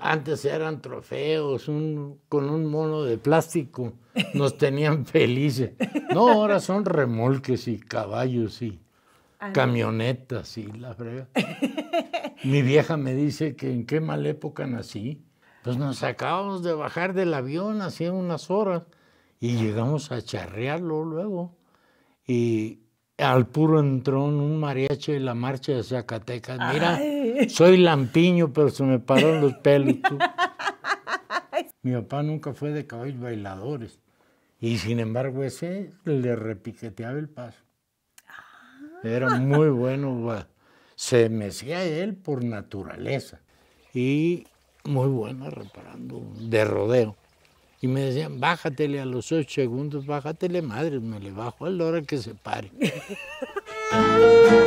Antes eran trofeos, con un mono de plástico nos tenían felices. No, ahora son remolques y caballos y ah, camionetas y la frega. Mi vieja me dice que en qué mala época nací. Pues nos acabamos de bajar del avión hacía unas horas y llegamos a charrearlo luego. Y al puro en un mariachi de la marcha de Zacatecas. Mira. Soy lampiño, pero se me pararon los pelos. Mi papá nunca fue de caballos bailadores. Y sin embargo, ese le repiqueteaba el paso. Ah. Era muy bueno. Se mecía él por naturaleza. Y muy bueno reparando de rodeo. Y me decían, bájatele a los ocho segundos, bájatele, madre, me le bajo a la hora que se pare.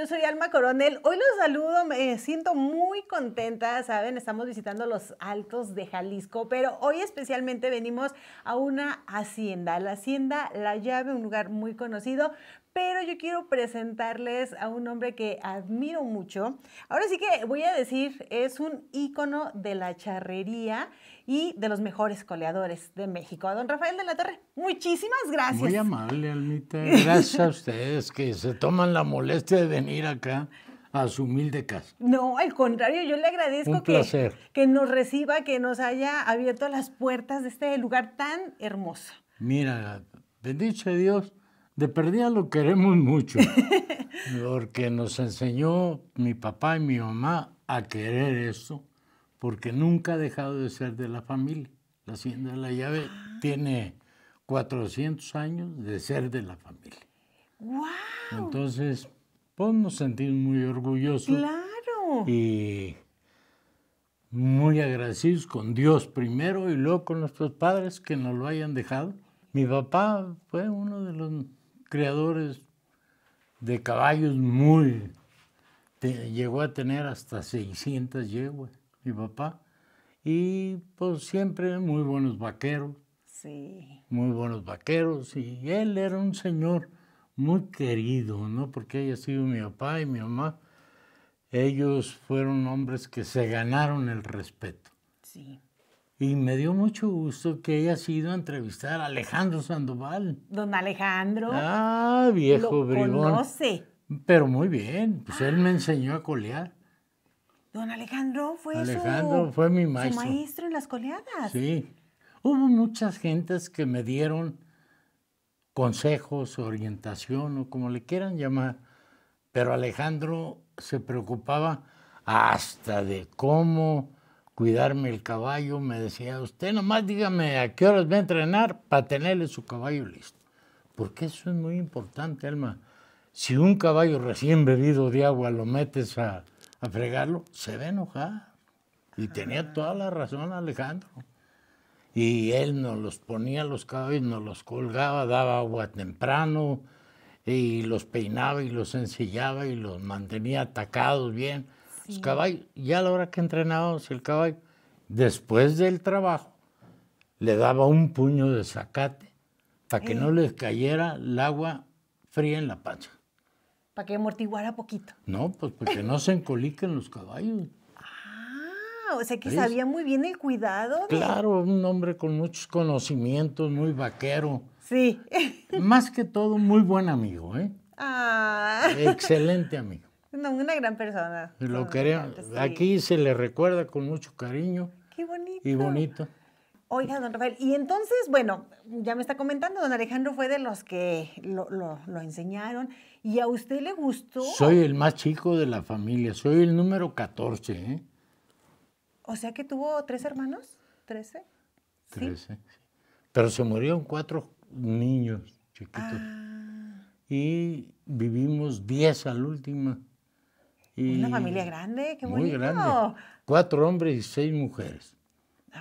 Yo soy Alma Coronel. Hoy los saludo, me siento muy contenta, ¿saben? Estamos visitando los altos de Jalisco, pero hoy especialmente venimos a una hacienda, la hacienda La Llave, un lugar muy conocido, pero yo quiero presentarles a un hombre que admiro mucho. Ahora sí que voy a decir, es un ícono de la charrería y de los mejores coleadores de México. A don Rafael de la Torre, muchísimas gracias. Muy amable, Almita. Gracias a ustedes que se toman la molestia de venir acá a su humilde casa. No, al contrario, yo le agradezco que, nos reciba, que nos haya abierto las puertas de este lugar tan hermoso. Mira, bendice Dios de perdida lo queremos mucho, porque nos enseñó mi papá y mi mamá a querer eso, porque nunca ha dejado de ser de la familia. La hacienda de la llave ah. tiene 400 años de ser de la familia. Entonces, podemos pues, sentir muy orgullosos. ¡Claro! Y muy agradecidos con Dios primero y luego con nuestros padres que nos lo hayan dejado. Mi papá fue uno de los creadores de caballos muy... llegó a tener hasta 600 yeguas, mi papá. Y pues siempre muy buenos vaqueros. Sí. Muy buenos vaqueros. Y él era un señor muy querido, ¿no? Porque haya sido mi papá y mi mamá. Ellos fueron hombres que se ganaron el respeto. Sí. Y me dio mucho gusto que hayas ido a entrevistar a Alejandro Sandoval. Don Alejandro. Ah, viejo lo Conoce. Pero muy bien, pues él me enseñó a colear. Don Alejandro fue Alejandro fue mi maestro. Su maestro en las coleadas. Sí. Hubo muchas gentes que me dieron consejos, orientación o como le quieran llamar, pero Alejandro se preocupaba hasta de cómo cuidarme el caballo, me decía, usted nomás dígame a qué horas va a entrenar para tenerle su caballo listo. Porque eso es muy importante, Alma. Si un caballo recién bebido de agua lo metes a, a fregarlo, se ve enojado. Y tenía ah. toda la razón Alejandro. Y él nos los ponía los caballos, nos los colgaba, daba agua temprano, y los peinaba y los ensillaba y los mantenía atacados bien los caballos, ya a la hora que entrenábamos el caballo, después del trabajo, le daba un puño de zacate para que no le cayera el agua fría en la pancha. Para que amortiguara poquito. No, pues porque no se encoliquen los caballos. Ah, o sea que sabía muy bien el cuidado. Claro, un hombre con muchos conocimientos, muy vaquero. Sí. Más que todo, muy buen amigo, ¿eh? Ah. Excelente amigo. No, una gran persona. Lo queremos. Aquí se le recuerda con mucho cariño. Qué bonito. Y bonito. Oiga, don Rafael, y entonces, bueno, ya me está comentando, don Alejandro fue de los que lo, enseñaron. ¿Y a usted le gustó? Soy el más chico de la familia, soy el número 14. ¿eh? O sea que tuvo tres hermanos, 13. Trece. ¿Sí? Pero se murieron cuatro niños chiquitos. Ah. Y vivimos diez al último. Una familia grande, qué bonito. Muy grande. Cuatro hombres y seis mujeres.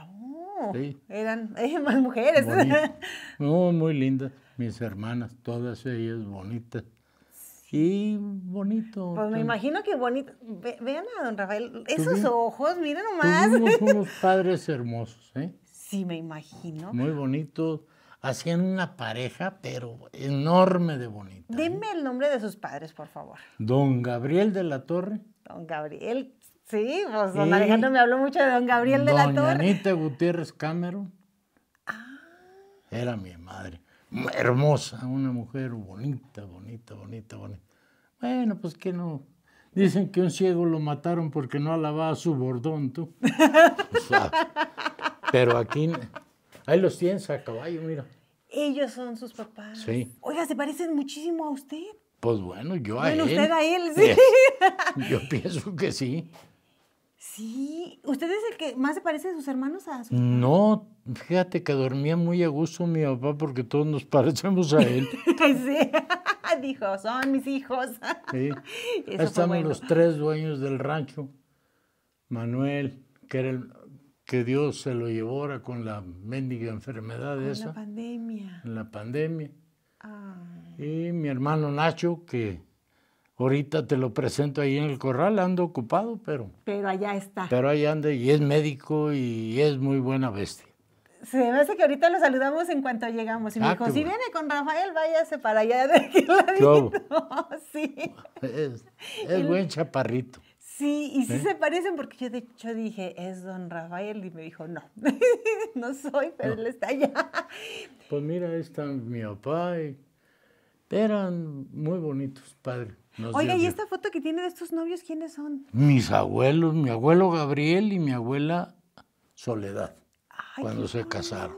Oh, eran más mujeres. muy lindas. Mis hermanas, todas ellas bonitas. Sí, bonito. Pues me imagino que bonito. vean a don Rafael, esos ojos, miren nomás. Tuvimos unos padres hermosos, ¿eh? Sí, me imagino. Muy bonitos hacían una pareja, pero enorme de bonita. ¿eh? Dime el nombre de sus padres, por favor. Don Gabriel de la Torre. Don Gabriel, sí, pues don Alejandro me habló mucho de don Gabriel de la Torre. Anita Gutiérrez Cameron. Ah. Era mi madre. Hermosa, una mujer bonita, bonita, bonita, bonita. Bueno, pues que no. Dicen que un ciego lo mataron porque no alababa su bordón, tú. Pues, ah, pero aquí Ahí los tienes a caballo, mira. Ellos son sus papás. Sí. Oiga, se parecen muchísimo a usted. Pues bueno, yo a bueno, él. usted a él, sí. yo pienso que sí. Sí. ¿Usted es el que más se parece a sus hermanos? A sus... No, fíjate que dormía muy a gusto mi papá porque todos nos parecemos a él. sí. Dijo, son mis hijos. sí. Ahí estamos los tres dueños del rancho. Manuel, que era el que Dios se lo llevó ahora con la mendiga enfermedad con esa. la pandemia. En la pandemia. Ah. Y mi hermano Nacho, que ahorita te lo presento ahí en el corral, ando ocupado, pero... Pero allá está. Pero allá anda y es médico y es muy buena bestia. Se me hace que ahorita lo saludamos en cuanto llegamos. Y me ah, dijo, si viene con Rafael, váyase para allá de aquí Sí. Es, buen chaparrito. Sí, y sí ¿Eh? se parecen porque yo de hecho dije, es don Rafael y me dijo, no, no soy, pero él está allá. Pues mira, ahí están mi papá y eran muy bonitos padre. Oye, ¿y esta foto que tiene de estos novios, quiénes son? Mis abuelos, mi abuelo Gabriel y mi abuela Soledad, cuando se casaron.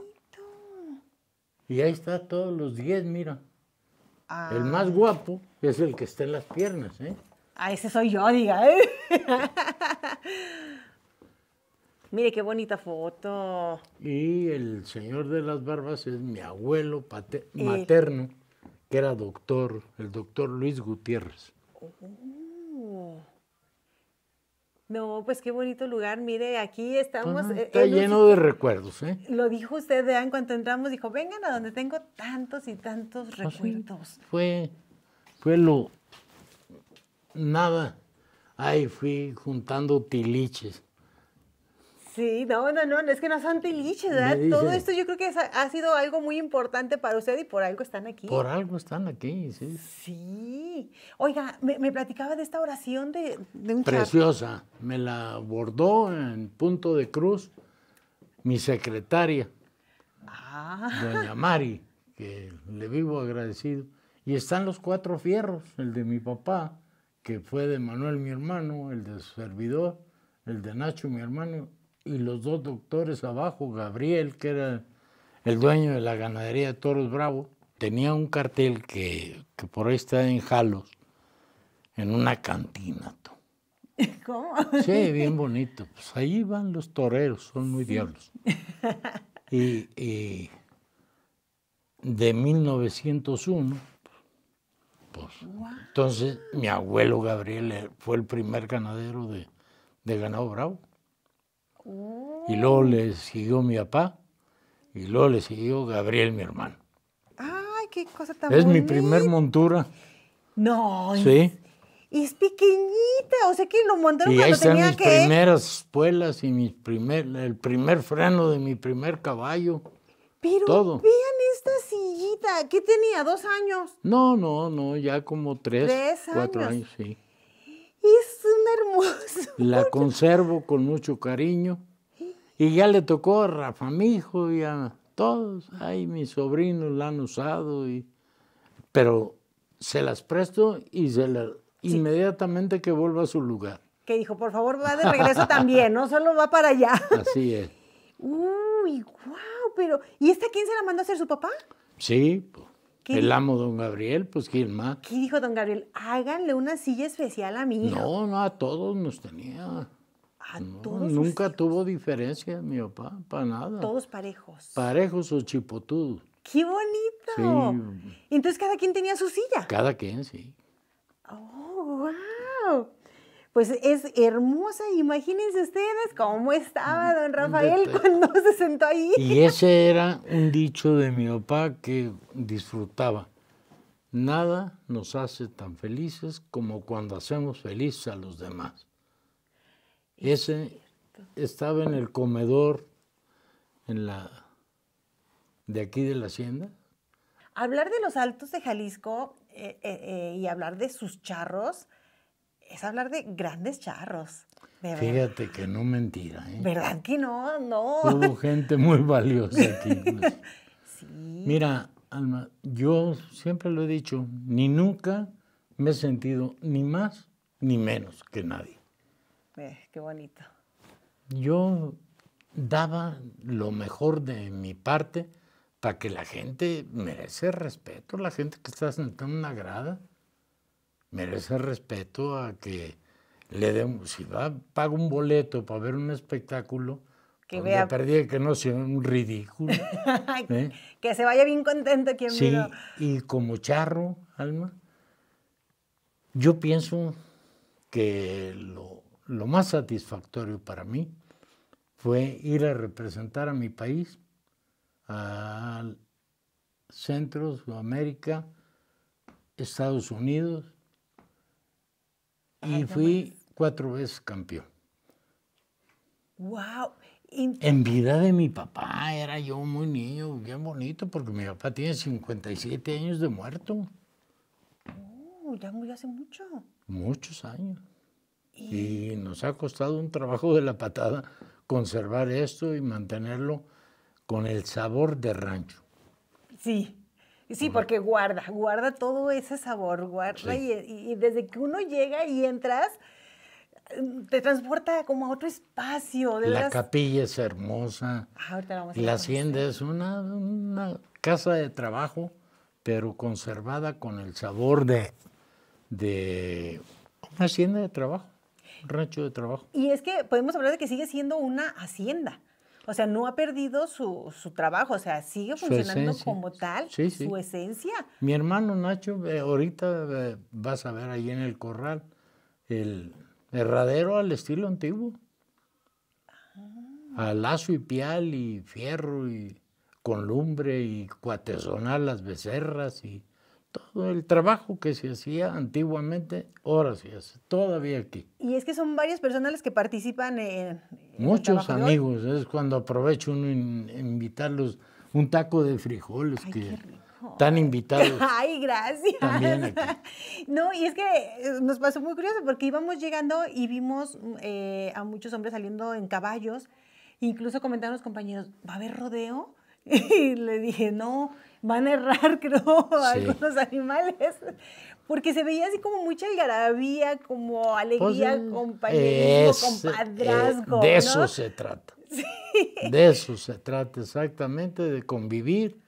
Y ahí está todos los diez, mira. El más ah. guapo es el que está en las piernas, ¿eh? A ah, ese soy yo, diga. ¿eh? Mire qué bonita foto. Y el señor de las barbas es mi abuelo eh. materno, que era doctor, el doctor Luis Gutiérrez. Oh. No, pues qué bonito lugar. Mire, aquí estamos. Ah, eh, está lleno de recuerdos, ¿eh? Lo dijo usted, vean, cuando entramos, dijo, vengan a donde tengo tantos y tantos ah, recuerdos. fue, fue lo, nada. Ahí fui juntando tiliches. Sí, no, no, no, es que no son tiliches, ¿verdad? Todo esto yo creo que ha sido algo muy importante para usted y por algo están aquí. Por algo están aquí, sí. Sí. Oiga, me, platicaba de esta oración de, de un Preciosa. Me la bordó en punto de cruz mi secretaria, ah. doña Mari, que le vivo agradecido. Y están los cuatro fierros, el de mi papá, que fue de Manuel mi hermano, el de su servidor, el de Nacho mi hermano, y los dos doctores abajo, Gabriel, que era el dueño de la ganadería de Toros Bravo, tenía un cartel que, por ahí está en Jalos, en una cantina. ¿Cómo? Sí, bien bonito. Pues ahí van los toreros, son muy diablos. y de 1901 pues. Entonces, mi abuelo Gabriel eh, fue el primer ganadero de, ganado bravo. Y luego oh. le siguió mi papá y luego le siguió Gabriel, mi hermano. ¡Ay, qué cosa tan Es mi primer montura. No. Sí. Y es pequeñita, o sea que lo montaron y ahí están mis primeras puelas y primer, el primer freno de mi primer caballo. Pero vean esta sillita, ¿qué tenía? ¿Dos años? No, no, no, ya como tres, ¿Tres cuatro años? sí. Es un hermoso. La conservo con mucho cariño. Y ya le tocó a Rafa mi hijo y a todos. Ay, mis sobrinos la han usado. Y... Pero se las presto y se las inmediatamente que vuelva a su lugar. Que dijo, por favor, va de regreso también, no solo va para allá. Así es. Uh, ¡Uy, wow! Pero, ¿y esta quién se la mandó a hacer su papá? Sí, pues, el amo don Gabriel, pues quién más. ¿Qué dijo don Gabriel? Háganle una silla especial a mí No, no, a todos nos tenía. A todos. Nunca tuvo diferencia mi papá, para nada. Todos parejos. Parejos o chipotudos. ¡Qué bonito! Sí. Entonces cada quien tenía su silla. Cada quien, sí. ¡Oh, wow! pues es hermosa. Imagínense ustedes cómo estaba mm, don Rafael cuando se sentó ahí. Y ese era un dicho de mi papá que disfrutaba. Nada nos hace tan felices como cuando hacemos felices a los demás. Ese estaba en el comedor en la de aquí de la hacienda. Hablar de los altos de Jalisco eh, eh, eh, y hablar de sus charros, es hablar de grandes charros. Fíjate que no mentira. ¿eh? ¿Verdad que no? No. Hubo gente muy valiosa aquí. Pues. sí. Mira, Alma, yo siempre lo he dicho, ni nunca me he sentido ni más ni menos que nadie. Eh, qué bonito. Yo daba lo mejor de mi parte para que la gente merece respeto, la gente que está sentada en una grada merece respeto a que le demos si va, paga un boleto para ver un espectáculo, que pues, vea... perdí que no sea un ridículo. ¿eh? que se vaya bien contento quien sí, Y como charro, Alma, yo pienso que lo, más satisfactorio para mí fue ir a representar a mi país a Centros, América, Estados Unidos y fui cuatro veces campeón. ¡Wow! En vida de mi papá, era yo muy niño, bien bonito, porque mi papá tiene 57 años de muerto. Oh, ya murió hace mucho. Muchos años. y nos ha costado un trabajo de la patada conservar esto y mantenerlo con el sabor de rancho. Sí sí, porque guarda, guarda todo ese sabor, guarda y, desde que uno llega y entras, mm, te transporta como a otro espacio. De la capilla es hermosa. Ah, vamos la hacienda es una, casa de trabajo, pero conservada con el sabor de, de una hacienda de trabajo, un rancho de trabajo. Y es que podemos hablar de que sigue siendo una hacienda o sea, no ha perdido su, trabajo, o sea, sigue funcionando como tal su esencia. Mi hermano Nacho, ahorita vas a ver ahí en el corral el herradero al estilo antiguo. Ah. A lazo y pial y fierro y con lumbre y cuatesonar las becerras y todo el trabajo que se hacía antiguamente, ahora se hace, todavía aquí. Y es que son varias personas las que participan en... Muchos amigos, es cuando aprovecho uno invitarlos, un taco de frijoles que... Tan invitados. Ay, gracias. También No, y es que eh, nos pasó muy curioso porque íbamos llegando y vimos eh, a muchos hombres saliendo en caballos. Incluso comentaron los compañeros, ¿va a haber rodeo? Y le dije, no, van a errar, creo, algunos animales, porque se veía así como mucha algarabía, como pues, alegría, eh, compañerismo, compadrazgo. Eh, de eso se trata. De eso se trata exactamente, de convivir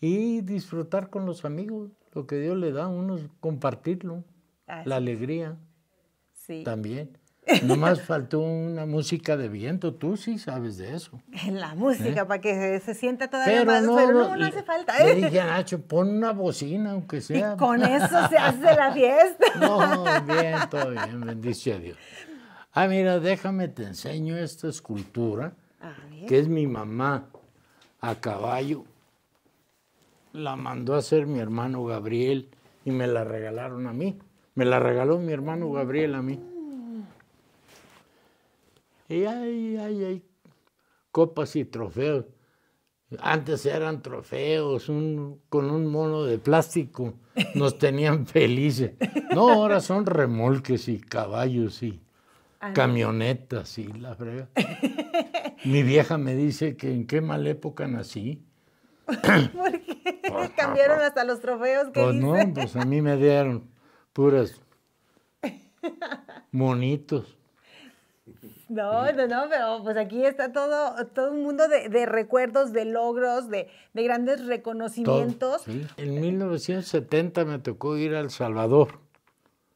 y disfrutar con los amigos, lo que Dios le da a uno, compartirlo, la alegría sí. también. Nomás faltó una música de viento, tú sí sabes de eso. La música, ¿Eh? para que se sienta todavía más, pero no, hace falta. eso. Le ¿eh? dije Nacho, pon una bocina, aunque sea. Y con eso se hace la fiesta. no, bien, todo bien, bendice a Dios. Ah, mira, déjame te enseño esta escultura, que es mi mamá a caballo. La mandó a hacer mi hermano Gabriel y me la regalaron a mí. Me la regaló mi hermano mm. Gabriel a mí. Y hay, ay copas y trofeos. Antes eran trofeos con un mono de plástico. Nos tenían felices. No, ahora son remolques y caballos y ah, camionetas y la frega. Mi vieja me dice que en qué mala época nací. ¿Por qué? Cambiaron hasta los trofeos que Pues no, pues a mí me dieron puras monitos. No, no, no, pero pues aquí está todo, todo un mundo de, recuerdos, de logros, de, grandes reconocimientos. En 1970 me tocó ir a El Salvador.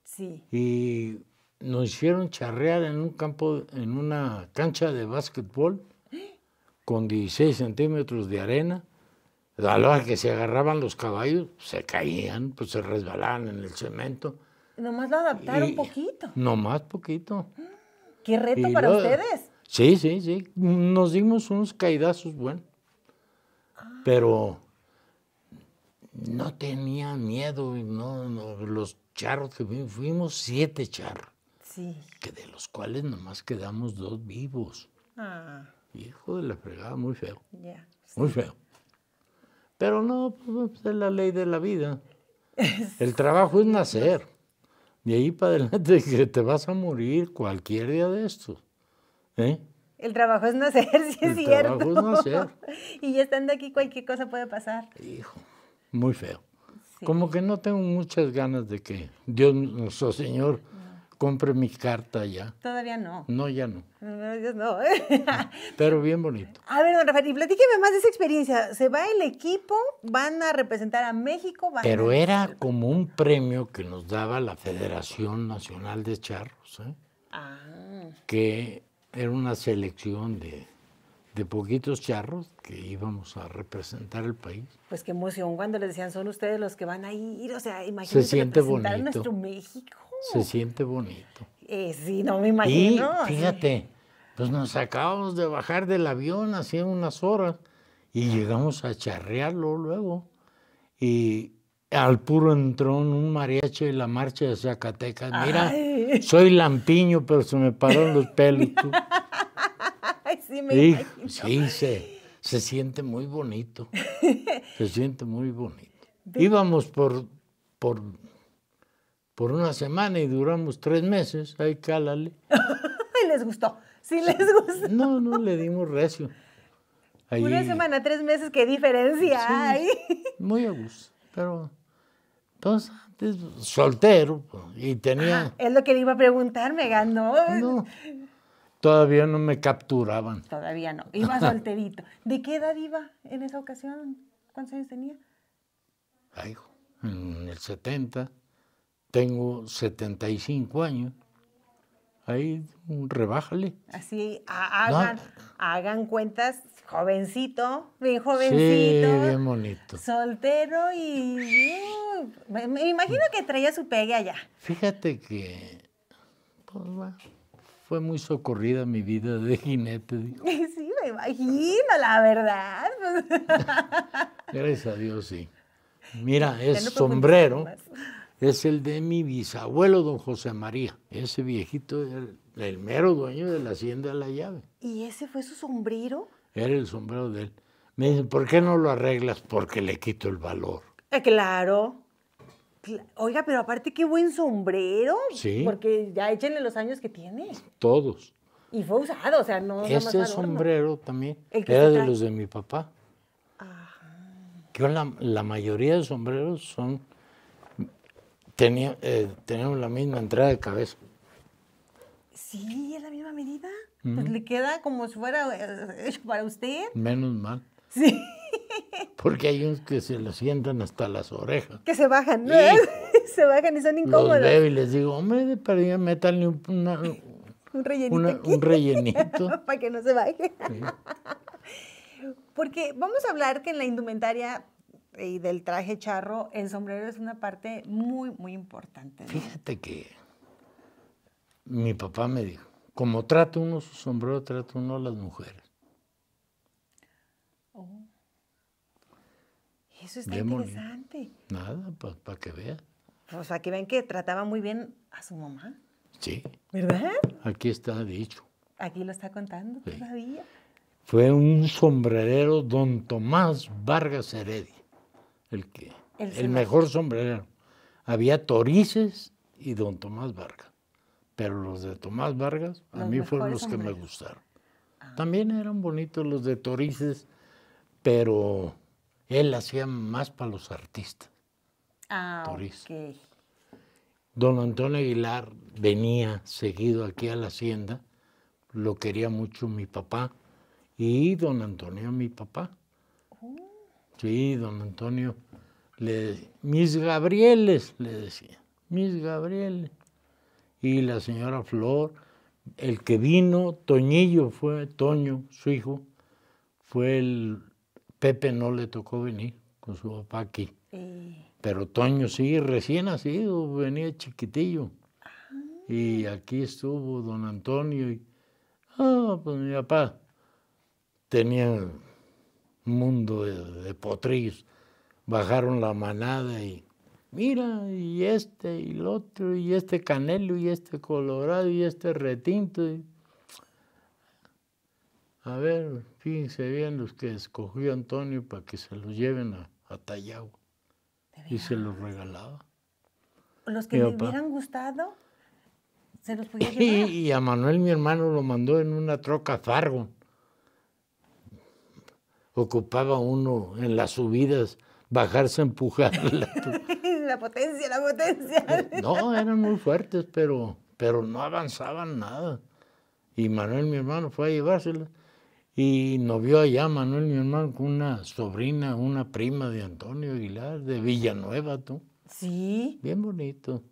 Sí. Y nos hicieron charrear en un campo, en una cancha de básquetbol con 16 centímetros de arena. A la hora que se agarraban los caballos, pues, se caían, pues se resbalaban en el cemento. Nomás lo adaptaron poquito. Nomás poquito. Ah. Qué reto para ustedes. Sí, sí, sí. Nos dimos unos caidazos, bueno. Pero no tenía miedo, no, los charros que fuimos, fuimos siete charros. Sí. Que de los cuales nomás quedamos dos vivos. Ah. Hijo de la fregada, muy feo. Ya. Muy feo. Pero no, pues, es la ley de la vida. El trabajo es nacer de ahí para adelante que te vas a morir cualquier día de esto. ¿eh? El trabajo es nacer, si sí es cierto. El trabajo es y ya estando aquí cualquier cosa puede pasar. Hijo, muy feo. Como que no tengo muchas ganas de que Dios nuestro Señor Compre mi carta ya. Todavía no. No, ya no. No, ya no. Pero bien bonito. A ver, don Rafael, y platíqueme más de esa experiencia. ¿Se va el equipo? ¿Van a representar a México? Pero era como un premio que nos daba la Federación Nacional de Charros, ¿eh? ah. que era una selección de, poquitos charros que íbamos a representar el país. Pues qué emoción cuando les decían, son ustedes los que van a ir, o sea, imagínense representar nuestro México. Se siente bonito. Eh, sí, no me imagino. fíjate, pues nos acabamos de bajar del avión hacía unas horas y llegamos a charrearlo luego. Y al puro entró un mariacho de la marcha de Zacatecas. Mira, soy lampiño, pero se me pararon los pelos. sí, sí, se, se siente muy bonito. se siente muy bonito. Íbamos por, por por una semana y duramos tres meses, ahí cálale. y les gustó, sí les gustó. No, no, le dimos recio. una semana, tres meses, qué diferencia hay. Muy a gusto, pero entonces soltero pues, y tenía... es lo que le iba a preguntar, Megan, ¿no? todavía no me capturaban. Todavía no, iba solterito. ¿De qué edad iba en esa ocasión? ¿Cuántos años tenía? Ay, en el 70 tengo 75 años. Ahí mm, rebájale. Así, hagan, cuentas, jovencito, bien jovencito. Sí, bien bonito. Soltero y. Uh, me imagino que traía su pegue allá. Fíjate que. Pues, fue muy socorrida mi vida de jinete, Sí, me imagino, la verdad. Pues. Gracias a Dios, sí. Mira, es sombrero es el de mi bisabuelo, don José María. Ese viejito era el, mero dueño de la hacienda de la llave. ¿Y ese fue su sombrero? Era el sombrero de él. Me dicen, ¿por qué no lo arreglas? Porque le quito el valor. Ah, claro. Oiga, pero aparte qué buen sombrero. Sí. Porque ya échenle los años que tiene. Todos. Y fue usado, o sea, no. Este más sombrero también era de los de mi papá. Ajá. la mayoría de sombreros son Tenía, eh, tenemos la misma entrada de cabeza. Sí, es la misma medida. pues le queda como si fuera hecho eh, para usted. Menos mal. Sí. Porque hay unos que se lo sientan hasta las orejas. Que se bajan, ¿no? se bajan y son incómodos. Los y les digo, hombre, de ya métale un rellenito. un rellenito. para que no se baje. Porque vamos a hablar que en la indumentaria y del traje charro, el sombrero es una parte muy, muy importante. Fíjate que mi papá me dijo, como trata uno su sombrero, trata uno a las mujeres. Oh. Eso está interesante. Nada, para que vea O sea, que ven que trataba muy bien a su mamá. Sí. ¿Verdad? Aquí está dicho. Aquí lo está contando todavía. Fue un sombrerero don Tomás Vargas Heredia el, que, el, mejor sombrero. Había Torices y Don Tomás Vargas. Pero los de Tomás Vargas a mí fueron los que me gustaron. Ah. También eran bonitos los de Torices, pero él hacía más para los artistas. Ah, Torices. Don Antonio Aguilar venía seguido aquí a la hacienda, lo quería mucho mi papá y don Antonio mi papá. Sí, don Antonio. Le, mis Gabrieles, le decía, mis Gabrieles. Y la señora Flor, el que vino, Toñillo fue, Toño, su hijo, fue el, Pepe no le tocó venir con su papá aquí. Pero Toño sí, recién nacido, venía chiquitillo. Ah. Y aquí estuvo don Antonio y, ah, pues mi papá tenía mundo de, potrillos. Bajaron la manada y mira, y este, y el otro, y este canelo, y este colorado, y este retinto. A ver, fíjense bien los que escogió Antonio para que se los lleven a, a Y se los regalaba. ¿Los que le hubieran gustado? ¿Se los podía llevar? Y, y, a Manuel, mi hermano, lo mandó en una troca Fargo ocupaba uno en las subidas, bajarse, empujar. La, potencia, la potencia. Eh, no, eran muy fuertes, pero, pero no avanzaban nada. Y Manuel, mi hermano, fue a llevársela. Y nos vio allá Manuel, mi hermano, con una sobrina, una prima de Antonio Aguilar, de Villanueva, tú. Sí. Bien bonito.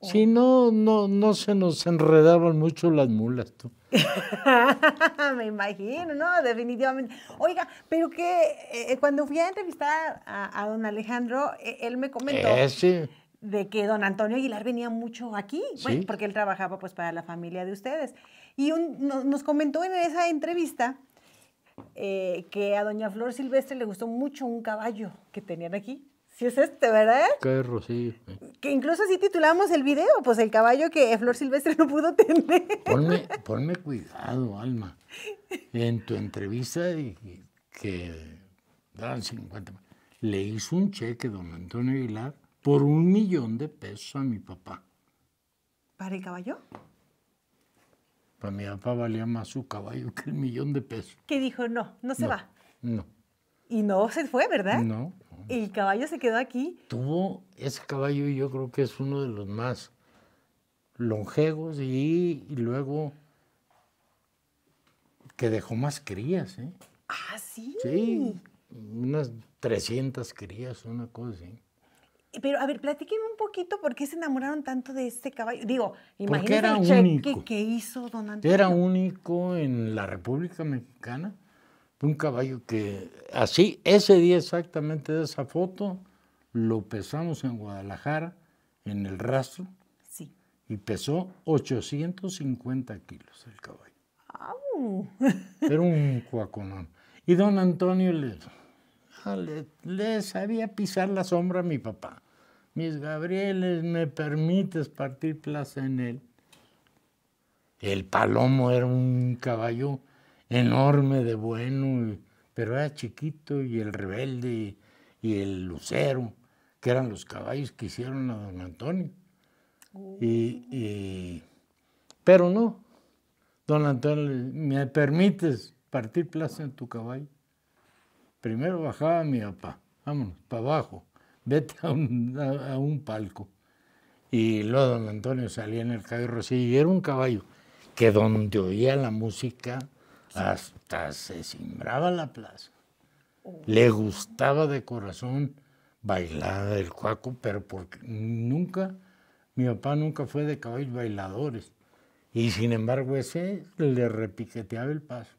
Si oh. sí, no, no, no se nos enredaban mucho las mulas, tú. Me imagino, ¿no? Definitivamente. Oiga, pero que eh, eh, cuando fui a entrevistar a, don Alejandro, eh, él me comentó de que don Antonio Aguilar venía mucho aquí, porque él trabajaba pues para la familia de ustedes. Y nos comentó en esa entrevista que a doña Flor Silvestre le gustó mucho un caballo que tenían aquí. Si es este, ¿verdad? Que incluso así titulamos el video, pues el caballo que Flor Silvestre no pudo tener. Ponme, cuidado, Alma. En tu entrevista que dan 50, le hizo un cheque don Antonio Aguilar por un millón de pesos a mi papá. ¿Para el caballo? Para mi papá valía más su caballo que el millón de pesos. Que dijo, no, no se va. No. Y no se fue, ¿verdad? No. ¿El caballo se quedó aquí? Tuvo, ese caballo y yo creo que es uno de los más longevos y, luego que dejó más crías, ¿eh? Ah, sí. Sí, unas 300 crías, una cosa así. Pero, a ver, platíqueme un poquito por qué se enamoraron tanto de este caballo. Digo, imagínate el cheque que hizo Don Antonio. Era único en la República Mexicana un caballo que así, ese día exactamente de esa foto, lo pesamos en Guadalajara, en el rastro, sí. y pesó 850 kilos el caballo. Era un cuaconón. Y don Antonio le, ah, le, le, sabía pisar la sombra a mi papá. Mis Gabrieles, ¿me permites partir plaza en él? El palomo era un caballo enorme de bueno, pero era chiquito y el rebelde y, el lucero, que eran los caballos que hicieron a don Antonio. Y, pero no, don Antonio, ¿me permites partir plaza en tu caballo? Primero bajaba mi papá, vámonos, para abajo, vete a un, palco. Y luego don Antonio salía en el caballo y era un caballo que donde oía la música hasta se simbraba la plaza. Le gustaba de corazón bailar el cuaco, pero porque nunca, mi papá nunca fue de caballos bailadores. Y sin embargo ese le repiqueteaba el paso.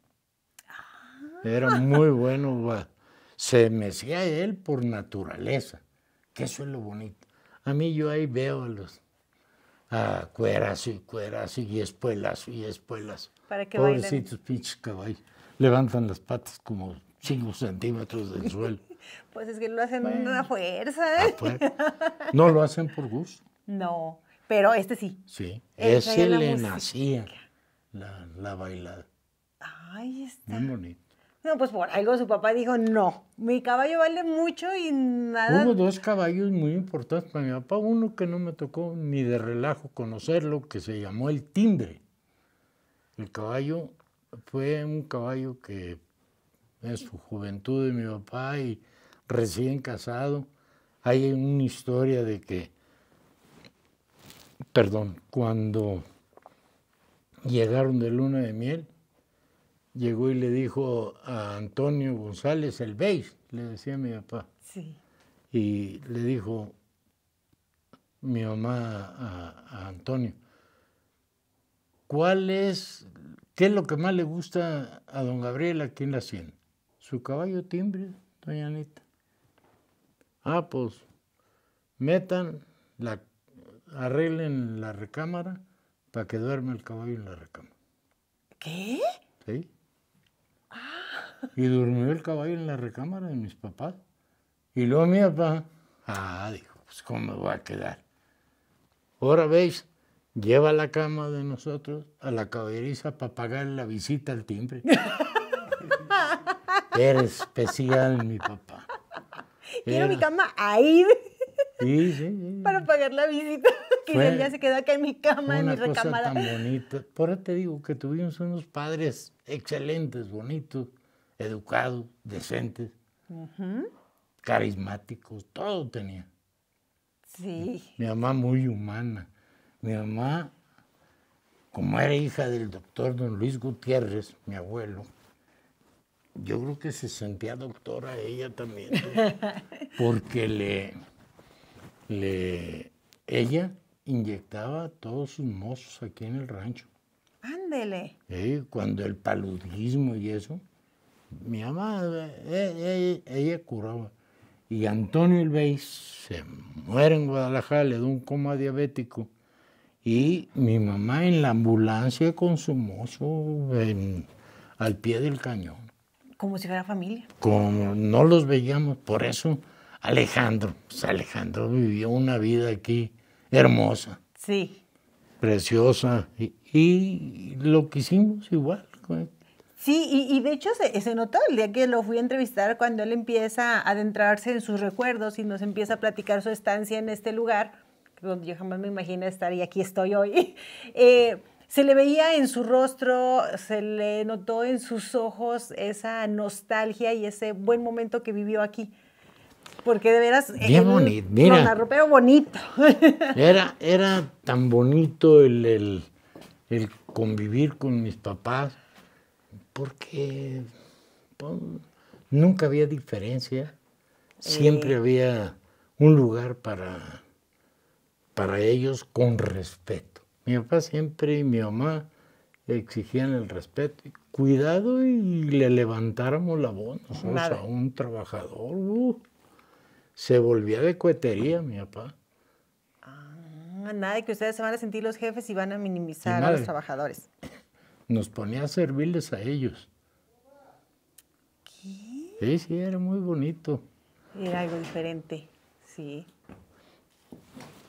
Ah. Era muy bueno, se mecía él por naturaleza, que eso lo bonito. A mí yo ahí veo a los a cueras y cueras y espuelas y espuelas. Para que Pobrecitos pinches caballos. Levantan las patas como 5 centímetros del suelo. pues es que lo hacen bueno, una fuerza. No lo hacen por gusto. No, pero este sí. Sí, ese le nacía la, la bailada. ay está. Muy bonito. No, pues por algo su papá dijo, no, mi caballo vale mucho y nada. Hubo dos caballos muy importantes para mi papá. Uno que no me tocó ni de relajo conocerlo, que se llamó el timbre. El caballo fue un caballo que en su juventud de mi papá y recién casado, hay una historia de que, perdón, cuando llegaron de luna de miel, llegó y le dijo a Antonio González el beige, le decía mi papá. Sí. Y le dijo mi mamá a, Antonio, ¿cuál es, qué es lo que más le gusta a don Gabriel aquí en la hacienda? Su caballo timbre, doña Anita. Ah, pues, metan, la, arreglen la recámara para que duerma el caballo en la recámara. ¿Qué? Sí. Y durmió el caballo en la recámara de mis papás. Y luego mi papá, ah, dijo, pues cómo me voy a quedar. Ahora veis, lleva la cama de nosotros a la caballeriza para pagar la visita al timbre. Era especial mi papá. Quiero mi cama ahí. Sí, sí, sí. Para pagar la visita. Que ya se quedó acá en mi cama, en mi recámara. Cosa tan bonita. Por eso te digo que tuvimos unos padres excelentes, bonitos, educados, decente, carismáticos, todo tenía. Sí. Mi mamá muy humana. Mi mamá, como era hija del doctor don Luis Gutiérrez, mi abuelo, yo creo que se sentía doctora ella también, porque le, le, ella inyectaba todos sus mozos aquí en el rancho. Ándele. cuando el paludismo y eso, mi mamá, eh, eh, ella, curaba. Y Antonio El se muere en Guadalajara, le un coma diabético. Y mi mamá en la ambulancia con su mozo al pie del cañón. Como si fuera familia. Como no los veíamos, por eso Alejandro, pues Alejandro vivió una vida aquí hermosa. Sí. Preciosa. Y, lo quisimos igual, pues. Sí, y, de hecho se, se, notó el día que lo fui a entrevistar cuando él empieza a adentrarse en sus recuerdos y nos empieza a platicar su estancia en este lugar, donde yo jamás me imaginé estar y aquí estoy hoy. Eh, se le veía en su rostro, se le notó en sus ojos esa nostalgia y ese buen momento que vivió aquí. Porque de veras. Bien bonito, mira. bonito. Era, era tan bonito el, el, el convivir con mis papás porque pues, nunca había diferencia, siempre eh. había un lugar para, para ellos con respeto. Mi papá siempre y mi mamá exigían el respeto. Cuidado y le levantáramos la voz a un trabajador. Uh, se volvía de cohetería mi papá. Ah, nada de que ustedes se van a sentir los jefes y van a minimizar a los trabajadores nos ponía a servirles a ellos. ¿Qué? Sí, sí, era muy bonito. Era algo diferente, sí.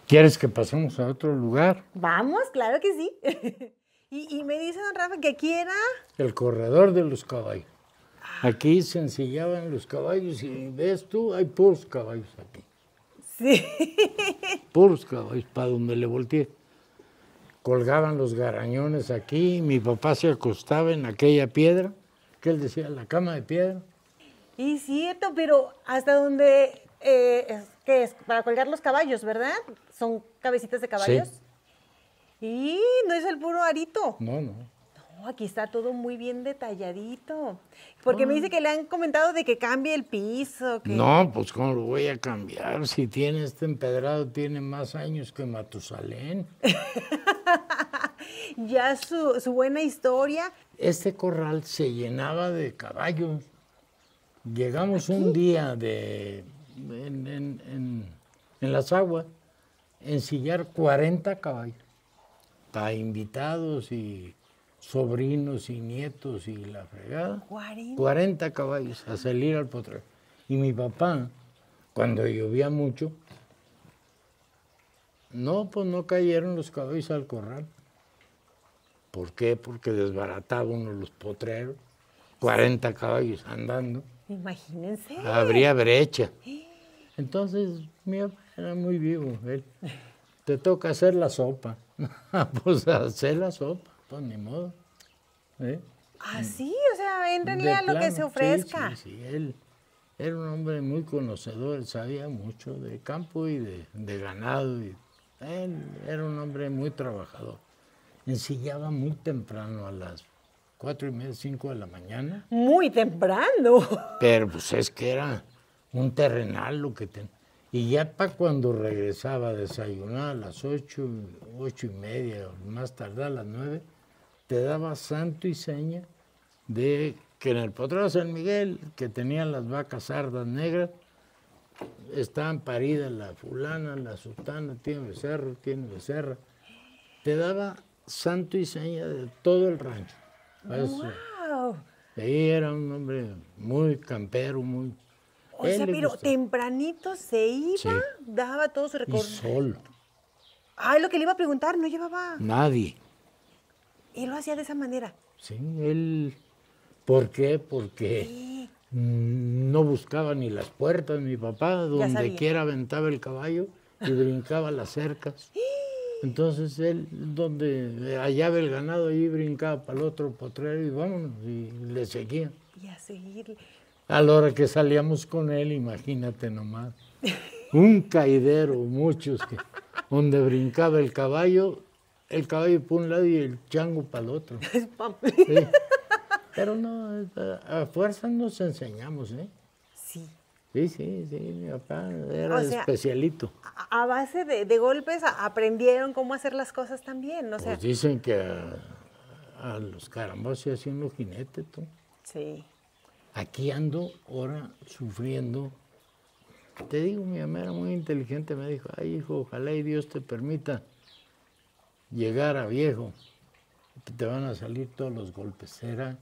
¿Quieres que pasemos a otro lugar? Vamos, claro que sí. y, me dice don Rafa que aquí era... El corredor de los caballos. Aquí se ensillaban los caballos y ves tú, hay puros caballos aquí. Sí. Puros caballos, para donde le volteé colgaban los garañones aquí, mi papá se acostaba en aquella piedra, que él decía, la cama de piedra. Y cierto, pero hasta donde, eh, es para colgar los caballos, ¿verdad? Son cabecitas de caballos. Sí. Y no es el puro arito. No, no aquí está todo muy bien detalladito. Porque me dice que le han comentado de que cambie el piso. No, pues ¿cómo lo voy a cambiar? Si tiene este empedrado, tiene más años que Matusalén. ya su, buena historia. Este corral se llenaba de caballos. Llegamos un día de, en, las aguas, ensillar 40 caballos para invitados y sobrinos y nietos y la fregada. 40, caballos a salir al potrero. Y mi papá, cuando llovía mucho, no, pues no cayeron los caballos al corral. ¿Por qué? Porque desbarataba los potreros. 40 caballos andando. Imagínense. Habría brecha. Entonces, mi papá era muy vivo. Te toca hacer la sopa. pues hacer la sopa. Pues, ni modo. ¿Eh? Ah, mm. sí, o sea, en a lo que se ofrezca. Sí, sí, él era un hombre muy conocedor, él sabía mucho de campo y de, ganado. él era un hombre muy trabajador. Ensillaba muy temprano a las cuatro y media, cinco de la mañana. Muy temprano. Pero pues es que era un terrenal lo que tenía. Y ya para cuando regresaba a desayunar a las ocho, ocho y media, más tarde a las nueve, te daba santo y seña de que en el potrero San Miguel, que tenían las vacas sardas negras, estaban paridas la fulana, la sutana, tiene becerro, tiene becerra. Te daba santo y seña de todo el rancho. Ahí era un hombre muy campero, muy... O sea, pero tempranito se iba, daba todo su recorrido. Y solo. Ay, lo que le iba a preguntar, no llevaba... Nadie. Y lo hacía de esa manera. Sí, él. ¿Por qué? Porque mm, no buscaba ni las puertas, mi papá, donde quiera aventaba el caballo y brincaba las cercas. Entonces él, donde hallaba el ganado, ahí brincaba para el otro potrero y vámonos, y le seguía. Y a seguir. A la hora que salíamos con él, imagínate nomás, un caidero, muchos, donde brincaba el caballo, el caballo por un lado y el chango para el otro. Sí. Pero no, a fuerza nos enseñamos, ¿eh? Sí. Sí, sí, sí, mi papá era especialito. A, base de, golpes aprendieron cómo hacer las cosas también, ¿no? Pues dicen que a, los carambos se hacían los jinetes, tú. Sí. Aquí ando ahora sufriendo. Te digo, mi mamá era muy inteligente, me dijo, ay hijo, ojalá y Dios te permita llegar a viejo, te van a salir todos los golpes. Era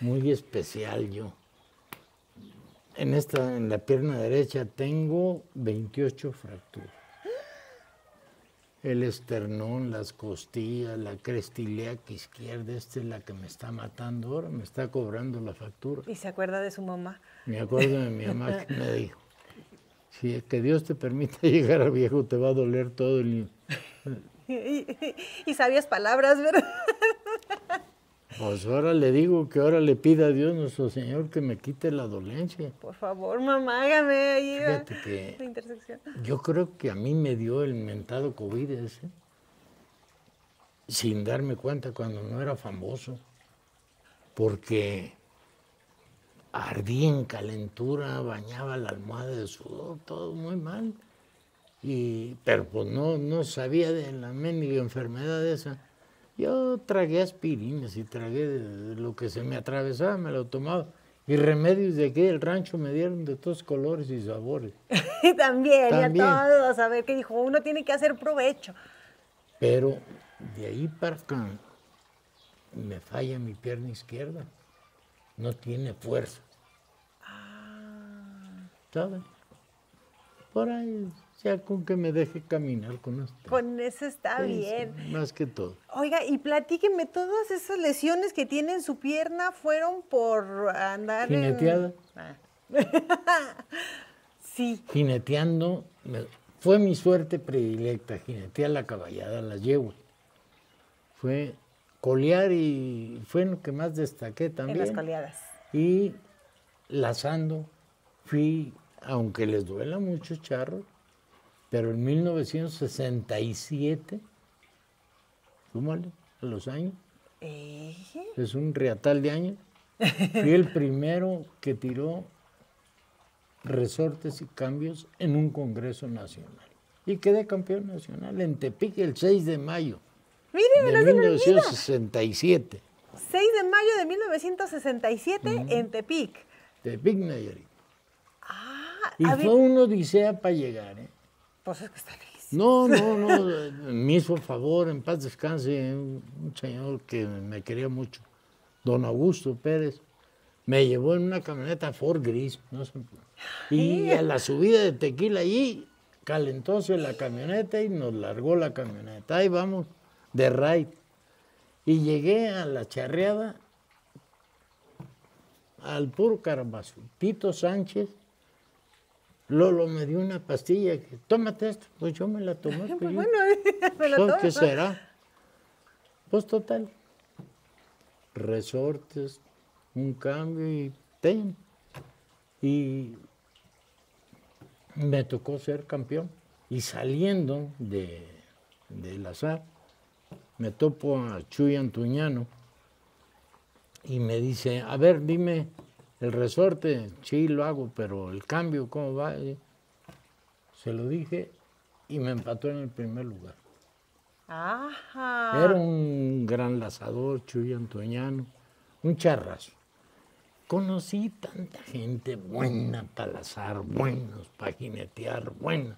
muy especial yo. En, esta, en la pierna derecha tengo 28 fracturas. El esternón, las costillas, la crestiliaca izquierda, esta es la que me está matando ahora, me está cobrando la factura. ¿Y se acuerda de su mamá? Me acuerdo de mi mamá que me dijo, si es que Dios te permite llegar a viejo, te va a doler todo el... y, sabias palabras, ¿verdad? Pues ahora le digo que ahora le pida a Dios nuestro Señor que me quite la dolencia. Por favor, mamá, hágame ahí. Yo creo que a mí me dio el mentado COVID ese, sin darme cuenta cuando no era famoso, porque ardía en calentura, bañaba la almohada de sudor, todo muy mal pero pues, no, no sabía de la enfermedad esa. Yo tragué aspirinas y tragué de lo que se me atravesaba, me lo tomaba. Y remedios de aquí del rancho me dieron de todos colores y sabores. y también, Y a todos, a ver qué dijo, uno tiene que hacer provecho. Pero de ahí para me falla mi pierna izquierda. No tiene fuerza. Ah. ¿Sabes? Ahora ya con que me deje caminar con usted. Con eso está bien. más que todo. Oiga, y platíqueme, todas esas lesiones que tiene en su pierna fueron por andar ¿Gineteada? Ah. sí. Jineteando, fue mi suerte predilecta, jinetear la caballada, las yeguas. Fue colear y fue lo que más destaqué también. En las coleadas. Y lazando, fui aunque les duela mucho charro, pero en 1967, súmale a los años, es un reatal de años, fui el primero que tiró resortes y cambios en un Congreso Nacional. Y quedé campeón nacional en Tepic el 6 de mayo Miren. de 1967. 6 de mayo de 1967 en Tepic. Tepic, Nayarit. Y fue una odisea para llegar, ¿eh? pues No, no, no. mis por favor, en paz descanse, un, señor que me quería mucho, don Augusto Pérez. Me llevó en una camioneta Ford gris, no y a la subida de tequila allí calentóse la camioneta y nos largó la camioneta. Ahí vamos, de raid. Y llegué a la charreada, al puro carabazo. pito Sánchez Lolo me dio una pastilla, tómate esto, pues yo me la tomé. Pues bueno, ¿Qué será? Pues total, resortes, un cambio y ten. Y me tocó ser campeón. Y saliendo de, la azar, me topo a Chuy Antuñano y me dice, a ver, dime, el resorte, sí lo hago, pero el cambio, ¿cómo va? Eh, se lo dije y me empató en el primer lugar. Era un gran lazador, Chuy Antoñano, un charrazo. Conocí tanta gente buena para lazar, buenos para jinetear, buena.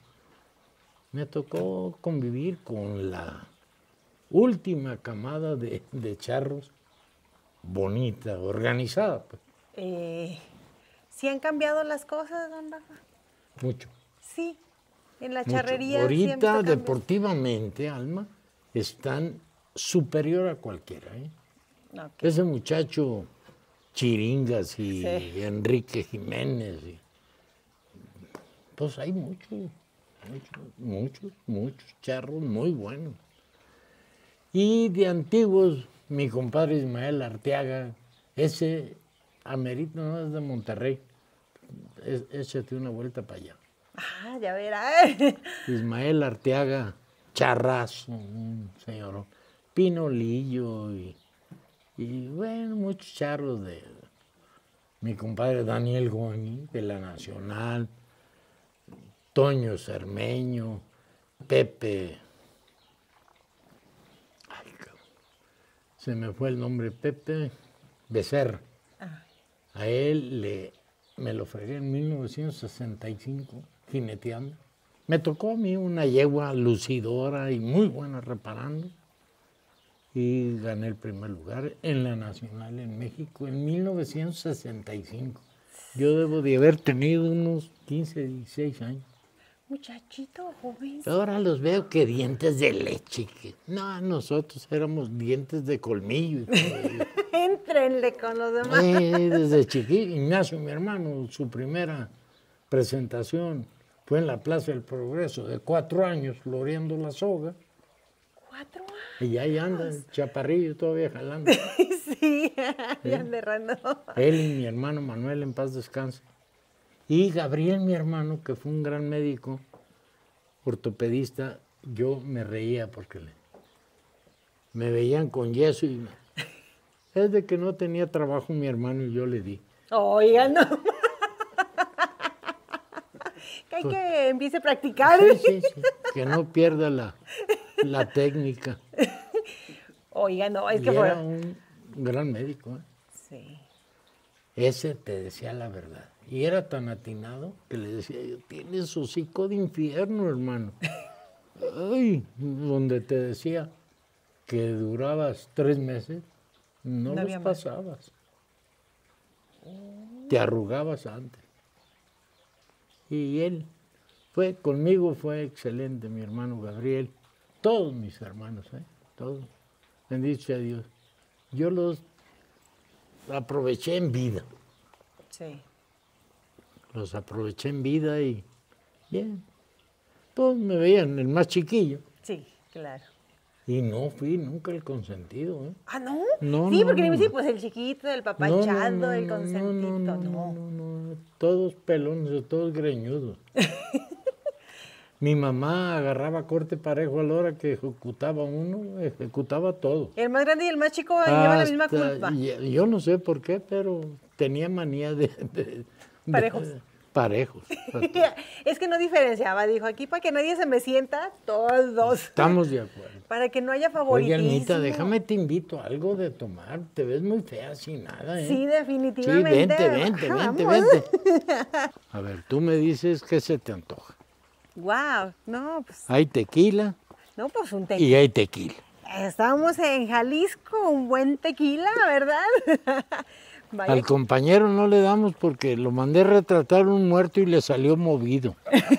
Me tocó convivir con la última camada de, de charros bonita, organizada. Pues. Eh, ¿Sí han cambiado las cosas, don Rafa? Mucho. Sí, en la charrería. Ahorita, deportivamente, Alma, están superior a cualquiera. ¿eh? Ese muchacho Chiringas y Enrique Jiménez. pues hay muchos, muchos, muchos, muchos charros muy buenos. Y de antiguos, mi compadre Ismael Arteaga, ese amerito, no es de Monterrey. échate una vuelta para allá. Ah, ya verá. ¿eh? Ismael Arteaga, charrazo, señor. Pino y, y bueno, muchos charros de mi compadre Daniel Goñi, de la Nacional, Toño Cermeño, Pepe. se me fue el nombre Pepe Becerra. A él le, me lo fregué en 1965, jineteando. Me tocó a mí una yegua lucidora y muy buena reparando. Y gané el primer lugar en la Nacional en México en 1965. Yo debo de haber tenido unos 15, 16 años. Muchachito, joven. Ahora los veo que dientes de leche. No, nosotros éramos dientes de colmillo. Entrenle con los demás. desde chiquillo. Ignacio, mi hermano, su primera presentación fue en la Plaza del Progreso, de cuatro años, floreando la soga. ¿Cuatro años? Y ahí andan, chaparrillo todavía jalando. sí, ahí de errando. Él y mi hermano Manuel, en paz descanse. Y Gabriel, mi hermano, que fue un gran médico, ortopedista, yo me reía porque le, me veían con yeso y es de que no tenía trabajo mi hermano y yo le di. Oiga, no. que hay que empiece a practicar. Que no pierda la, técnica. Oiga, no, es que era un gran médico. ¿eh? Sí. Ese te decía la verdad. Y era tan atinado que le decía yo, tienes hocico de infierno, hermano. Ay, donde te decía que durabas tres meses no, los pasabas. Te arrugabas antes. Y él fue, conmigo fue excelente, mi hermano Gabriel. Todos mis hermanos, ¿eh? todos. Bendito sea Dios. Yo los aproveché en vida. Sí. Los aproveché en vida y bien. Todos me veían, el más chiquillo. Sí, claro. Y no fui nunca el consentido. ¿eh? ¿Ah, no? no sí, porque no, sí, pues el chiquito, el papachado, el consentito. No no no, todos pelones, todos greñudos. Mi mamá agarraba corte parejo a la hora que ejecutaba uno, ejecutaba todo. El más grande y el más chico llevan la misma culpa. yo no sé por qué, pero tenía manía de... Parejos parejos. es que no diferenciaba, dijo, aquí para que nadie se me sienta, todos. dos. Estamos de acuerdo. Para que no haya favoritismo. Oye, Anita, déjame te invito a algo de tomar, te ves muy fea sin nada, ¿eh? Sí, definitivamente. Sí, vente, vente, vente, vente. A ver, tú me dices qué se te antoja. Wow, no, pues. Hay tequila. No, pues un tequila. Y hay tequila. Estamos en Jalisco, un buen tequila, ¿verdad? Al compañero no le damos porque lo mandé retratar un muerto y le salió movido.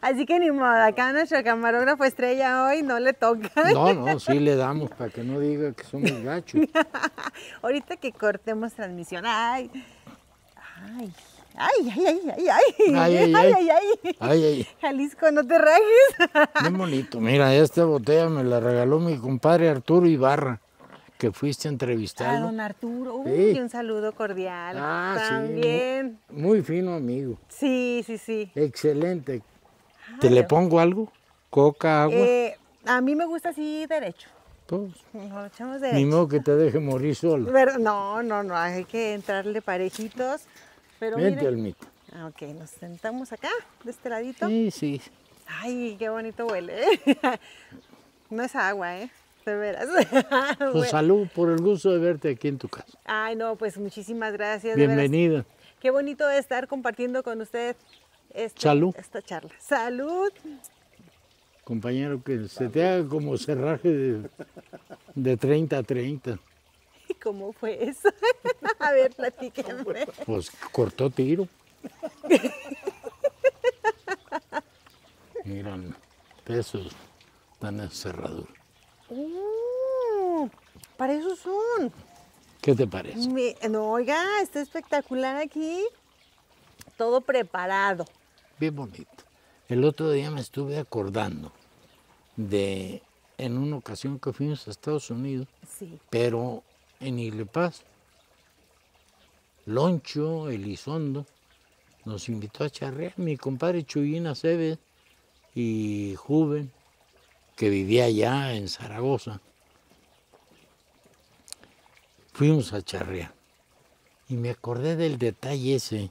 Así que ni modo, acá nuestro camarógrafo estrella hoy no le toca. No, no, sí le damos para que no diga que somos gachos. Ahorita que cortemos transmisión, ay, ay. Ay, ay, ay, ay, Jalisco, no te rajes. Qué bonito. Mira, esta botella me la regaló mi compadre Arturo Ibarra que fuiste a entrevistar. A don Arturo, uy, un saludo cordial. Ah, También. muy, fino amigo. Sí, sí, sí. Excelente. Ah, ¿Te le pongo algo? ¿Coca, agua? Eh, a mí me gusta así derecho. Pues, Nos echamos derecho. Ni modo que te deje morir solo. no, no, no, hay que entrarle parejitos. Pero Vente al mito. Ah, ok, nos sentamos acá, de este ladito. Sí, sí. Ay, qué bonito huele. no es agua, ¿eh? De veras. Pues salud, por el gusto de verte aquí en tu casa. Ay, no, pues muchísimas gracias. Bienvenida. Qué bonito estar compartiendo con usted este, esta charla. Salud. Compañero, que se te haga como cerraje de, 30 a 30. cómo fue eso? a ver, platíquenme. Pues cortó tiro. Miran, pesos tan encerrados ¡Uh! Para eso son. ¿Qué te parece? oiga, está espectacular aquí. Todo preparado. Bien bonito. El otro día me estuve acordando de en una ocasión que fuimos a Estados Unidos, pero en Iglepaz, Loncho Elizondo nos invitó a charrear, mi compadre Chuyina Aceves y Juven que vivía allá en Zaragoza, fuimos a charrear. y me acordé del detalle ese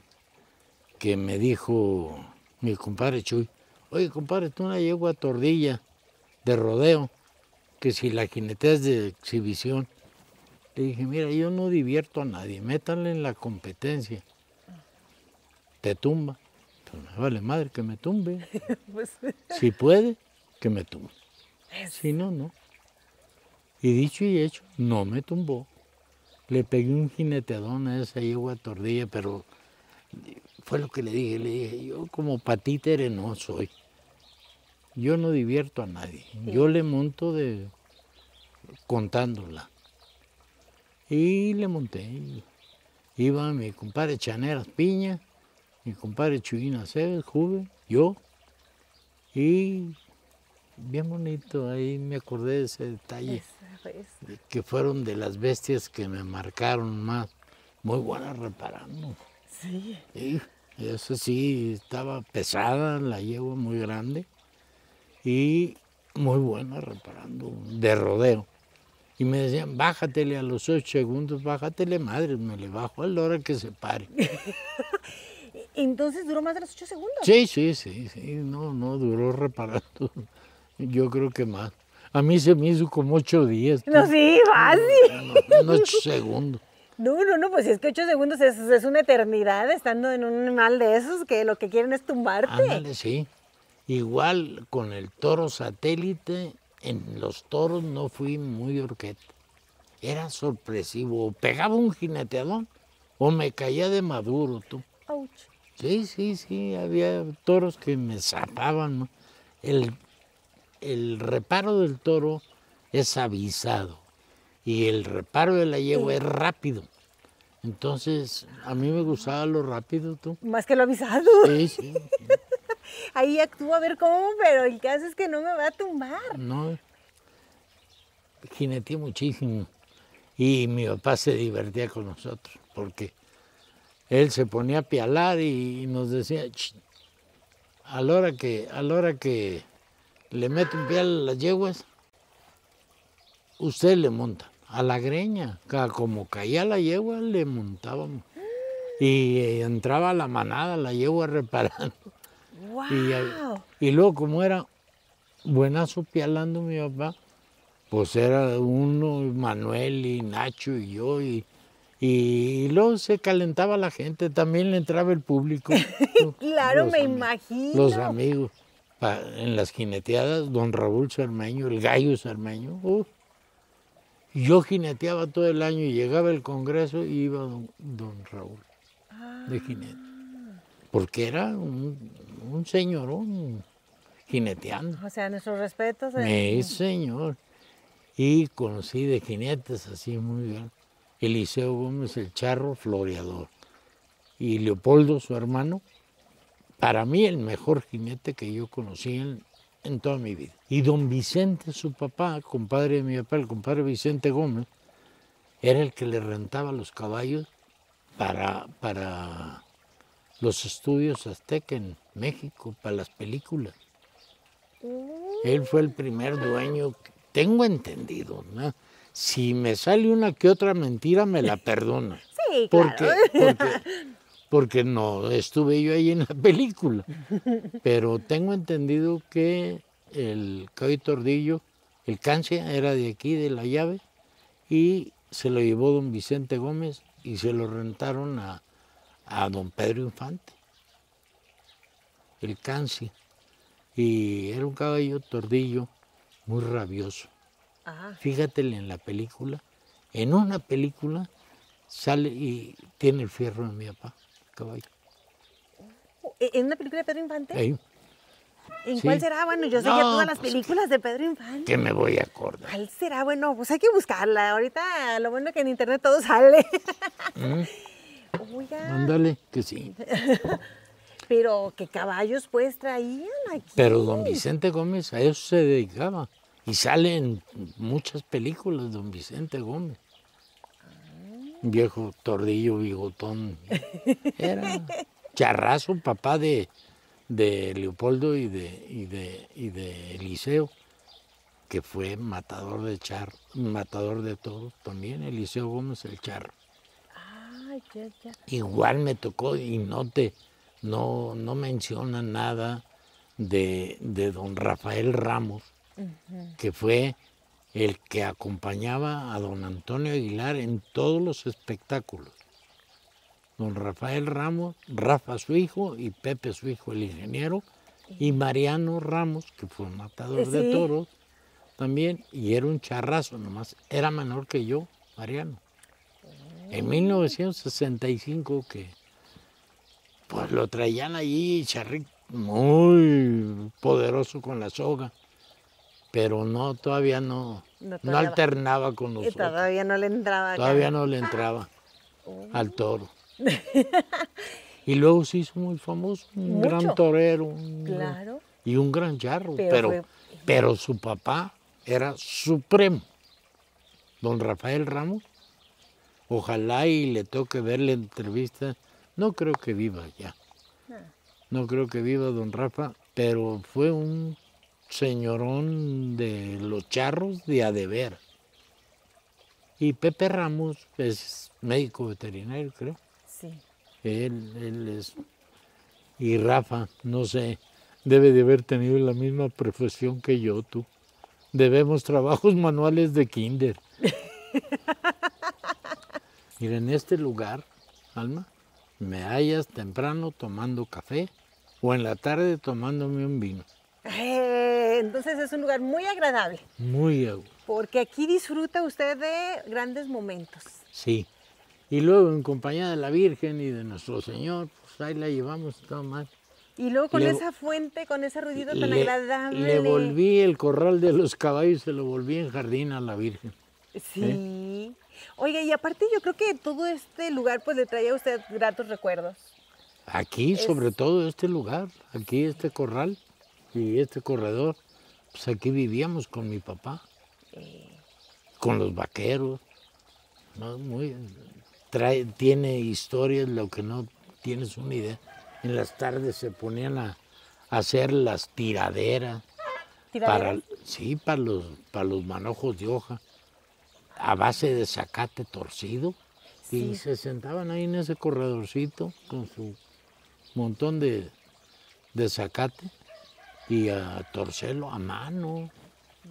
que me dijo mi compadre Chuy, oye compadre, tú una yegua tordilla de rodeo, que si la jinete es de exhibición, le dije, mira, yo no divierto a nadie, métanle en la competencia, te tumba, pues me vale madre que me tumbe, pues si puede, que me tumbe. Si no, no. Y dicho y hecho, no me tumbó. Le pegué un jineteadón a esa yegua tordilla, pero fue lo que le dije. Le dije, yo como patítere no soy. Yo no divierto a nadie. Yo le monto de contándola. Y le monté. Iba mi compadre Chaneras Piña, mi compadre Chuyina seves Juve, yo. Y bien bonito, ahí me acordé de ese detalle, que fueron de las bestias que me marcaron más, muy buena reparando. Sí. eso sí, estaba pesada, la yegua muy grande y muy buena reparando, de rodeo. Y me decían, bájatele a los ocho segundos, bájatele, madre, me le bajo a la hora que se pare. Entonces duró más de los ocho segundos. Sí, sí, sí, sí, no, no duró reparando yo creo que más. A mí se me hizo como ocho días. No, sí, fácil. ocho segundos. No, no, no, pues es que ocho segundos es, una eternidad estando en un mal de esos que lo que quieren es tumbarte. Ándale, sí. Igual con el toro satélite, en los toros no fui muy orqueta. Era sorpresivo. O pegaba un jineteadón o me caía de maduro, tú. Sí, sí, sí. Había toros que me zapaban. ¿no? El el reparo del toro es avisado y el reparo de la yegua es rápido. Entonces, a mí me gustaba lo rápido, tú. Más que lo avisado. Sí, sí. Ahí actúo a ver cómo, pero el caso es que no me va a tumbar. No. Jineteé muchísimo. Y mi papá se divertía con nosotros, porque él se ponía a pialar y nos decía, hora que, a la hora que le mete un a las yeguas, usted le monta a la greña. Como caía la yegua, le montábamos. Y eh, entraba la manada, la yegua reparando. Eh, y, luego, como era buenazo pialando mi papá, pues era uno, Manuel y Nacho y yo. Y, luego se calentaba la gente, también le entraba el público. claro, me imagino. Los amigos en las jineteadas, don Raúl Cermeño, el gallo Cermeño. Yo jineteaba todo el año y llegaba el Congreso y iba don, Raúl de ah. jinete. Porque era un, un señorón jineteando. O sea, nuestros respetos. Sí, eh. señor. Y conocí de jinetes así muy bien. Eliseo Gómez, el charro, floreador. Y Leopoldo, su hermano, para mí el mejor jinete que yo conocí en, toda mi vida. Y don Vicente, su papá, compadre de mi papá, el compadre Vicente Gómez, era el que le rentaba los caballos para, para los estudios azteca en México, para las películas. Él fue el primer dueño, tengo entendido, ¿no? si me sale una que otra mentira, me la perdona. Sí, porque, porque porque no estuve yo ahí en la película. Pero tengo entendido que el caballo Tordillo, el Cancia, era de aquí, de la llave, y se lo llevó don Vicente Gómez y se lo rentaron a, don Pedro Infante, el Cancia. Y era un caballo tordillo muy rabioso. Ah. fíjate en la película, en una película sale y tiene el fierro de mi papá caballo. ¿E-, ¿En una película de Pedro Infante? Sí. ¿En cuál será? Bueno, yo sé todas las pues, películas de Pedro Infante. ¿Qué me voy a acordar? ¿Cuál será? Bueno, pues hay que buscarla. Ahorita lo bueno es que en internet todo sale. Mm. que sí. Pero, ¿qué caballos pues traían aquí? Pero don Vicente Gómez a eso se dedicaba. Y salen muchas películas don Vicente Gómez viejo tordillo, bigotón. Era charrazo, papá de, de Leopoldo y de, de, Eliseo, que fue matador de char, matador de todo, también Eliseo Gómez el charro. Igual me tocó y no te, no, no menciona nada de, don Rafael Ramos, que fue el que acompañaba a don Antonio Aguilar en todos los espectáculos. Don Rafael Ramos, Rafa su hijo y Pepe su hijo el ingeniero y Mariano Ramos, que fue un matador pues de toros también y era un charrazo nomás, era menor que yo, Mariano. En 1965 que pues lo traían allí, charrito muy poderoso con la soga pero no, todavía no, no, alternaba con nosotros. todavía no le entraba. Todavía no le entraba oh. al toro. y luego se hizo muy famoso, un gran torero. y un gran charro, pero, pero su papá era supremo, don Rafael Ramos. Ojalá y le toque ver la entrevista. No creo que viva ya. Ah. No creo que viva don Rafa, pero fue un señorón de los charros de deber Y Pepe Ramos es médico veterinario, creo. Sí. Él, él es. Y Rafa, no sé, debe de haber tenido la misma profesión que yo, tú. Debemos trabajos manuales de kinder. Mira, en este lugar, Alma, me hallas temprano tomando café o en la tarde tomándome un vino. Eh, entonces es un lugar muy agradable. Muy agradable. Porque aquí disfruta usted de grandes momentos. Sí. Y luego en compañía de la Virgen y de nuestro Señor, pues ahí la llevamos todo mal. Y luego con esa fuente, con ese ruido tan agradable. Le volví el corral de los caballos, se lo volví en jardín a la Virgen. Sí. ¿Eh? Oiga, y aparte yo creo que todo este lugar pues le traía a usted gratos recuerdos. Aquí, sobre todo este lugar, aquí este corral y este corredor, pues aquí vivíamos con mi papá, con los vaqueros. tiene historias, lo que no tienes una idea. En las tardes se ponían a, hacer las tiraderas. Para, sí, para los, para los manojos de hoja, a base de zacate torcido. Y se sentaban ahí en ese corredorcito con su montón de, de zacate y a torcerlo a mano.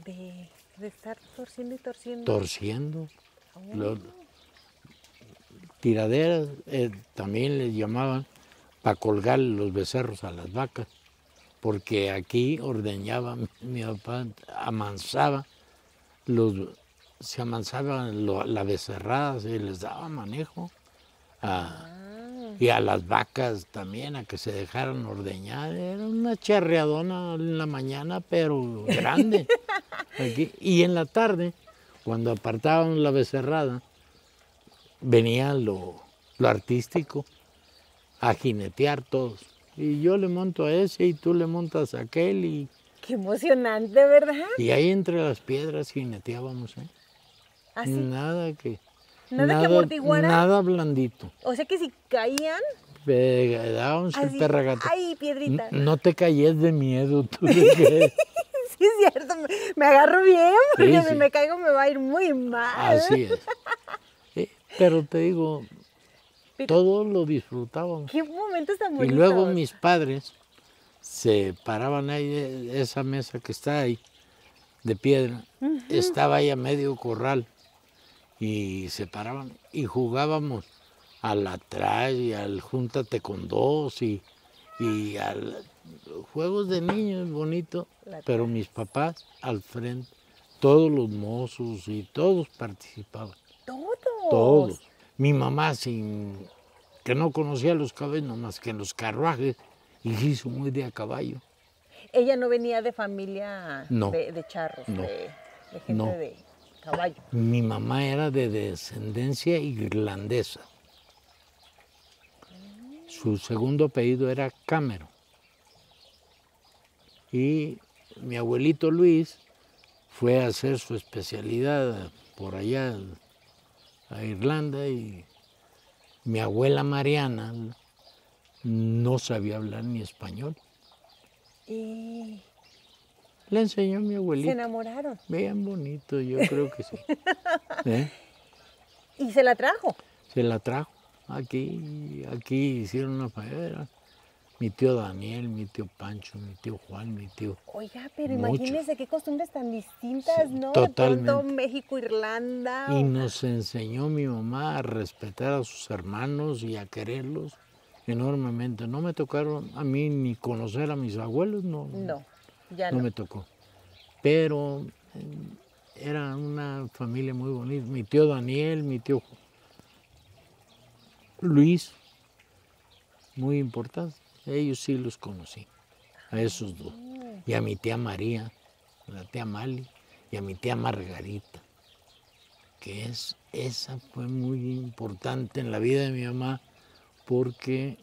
De, estar torciendo y torciendo. Torciendo. Oh. tiraderas eh, también les llamaban para colgar los becerros a las vacas, porque aquí ordeñaba mi papá, amansaba los se amansaban la becerrada y les daba manejo a, y a las vacas también, a que se dejaran ordeñar. Era una charreadona en la mañana, pero grande. Y en la tarde, cuando apartaban la becerrada, venía lo, lo artístico a jinetear todos. Y yo le monto a ese y tú le montas a aquel y... Qué emocionante, ¿verdad? Y ahí entre las piedras jineteábamos, ¿eh? ¿Ah, Nada que... Nada, que Nada blandito. O sea que si caían. Pegaban su perragato. Ay, piedrita. no te calles de miedo, tú sí, es cierto. Me agarro bien, porque si me caigo me va a ir muy mal. Así es. pero te digo, todos lo disfrutaban Qué momentos tan bonitos. Y luego mis padres se paraban ahí, e, esa mesa que está ahí, de piedra, estaba ahí a medio corral y se paraban y jugábamos al atrás y al júntate con dos y, y al juegos de niños bonito, pero mis papás al frente, todos los mozos y todos participaban. Todos. Todos. Mi mamá sin que no conocía los caballos más que los carruajes y hizo muy de a caballo. Ella no venía de familia de, charros, no, de, gente de mi mamá era de descendencia irlandesa. Su segundo apellido era Cameron. Y mi abuelito Luis fue a hacer su especialidad por allá a Irlanda y mi abuela Mariana no sabía hablar ni español. Y le enseñó mi abuelita. ¿Se enamoraron? Bien bonito, yo creo que sí. ¿Eh? ¿Y se la trajo? Se la trajo. Aquí, aquí hicieron una paella. Mi tío Daniel, mi tío Pancho, mi tío Juan, mi tío. Oiga, pero imagínense qué costumbres tan distintas, ¿no? Totalmente. México, Irlanda. Y nos enseñó mi mamá a respetar a sus hermanos y a quererlos enormemente. No me tocaron a mí ni conocer a mis abuelos, no. No no, me tocó. Pero eh, era una familia muy bonita. Mi tío Daniel, mi tío Luis, muy importante. Ellos sí los conocí, a esos dos. Y a mi tía María, a la tía Mali, y a mi tía Margarita, que es, esa fue muy importante en la vida de mi mamá porque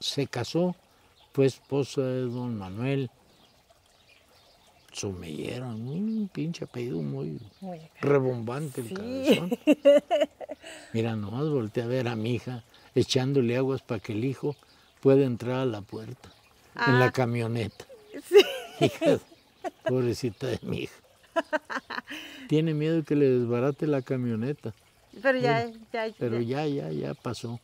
se casó fue esposa de don Manuel Sumillero, un pinche apellido muy, rebombante el Mira, nomás volteé a ver a mi hija echándole aguas para que el hijo pueda entrar a la puerta, en la ah. camioneta. Sí. pobrecita de mi hija. Tiene miedo que le desbarate la camioneta. Pero ya, ya, ya. Pero ya, ya, ya pasó.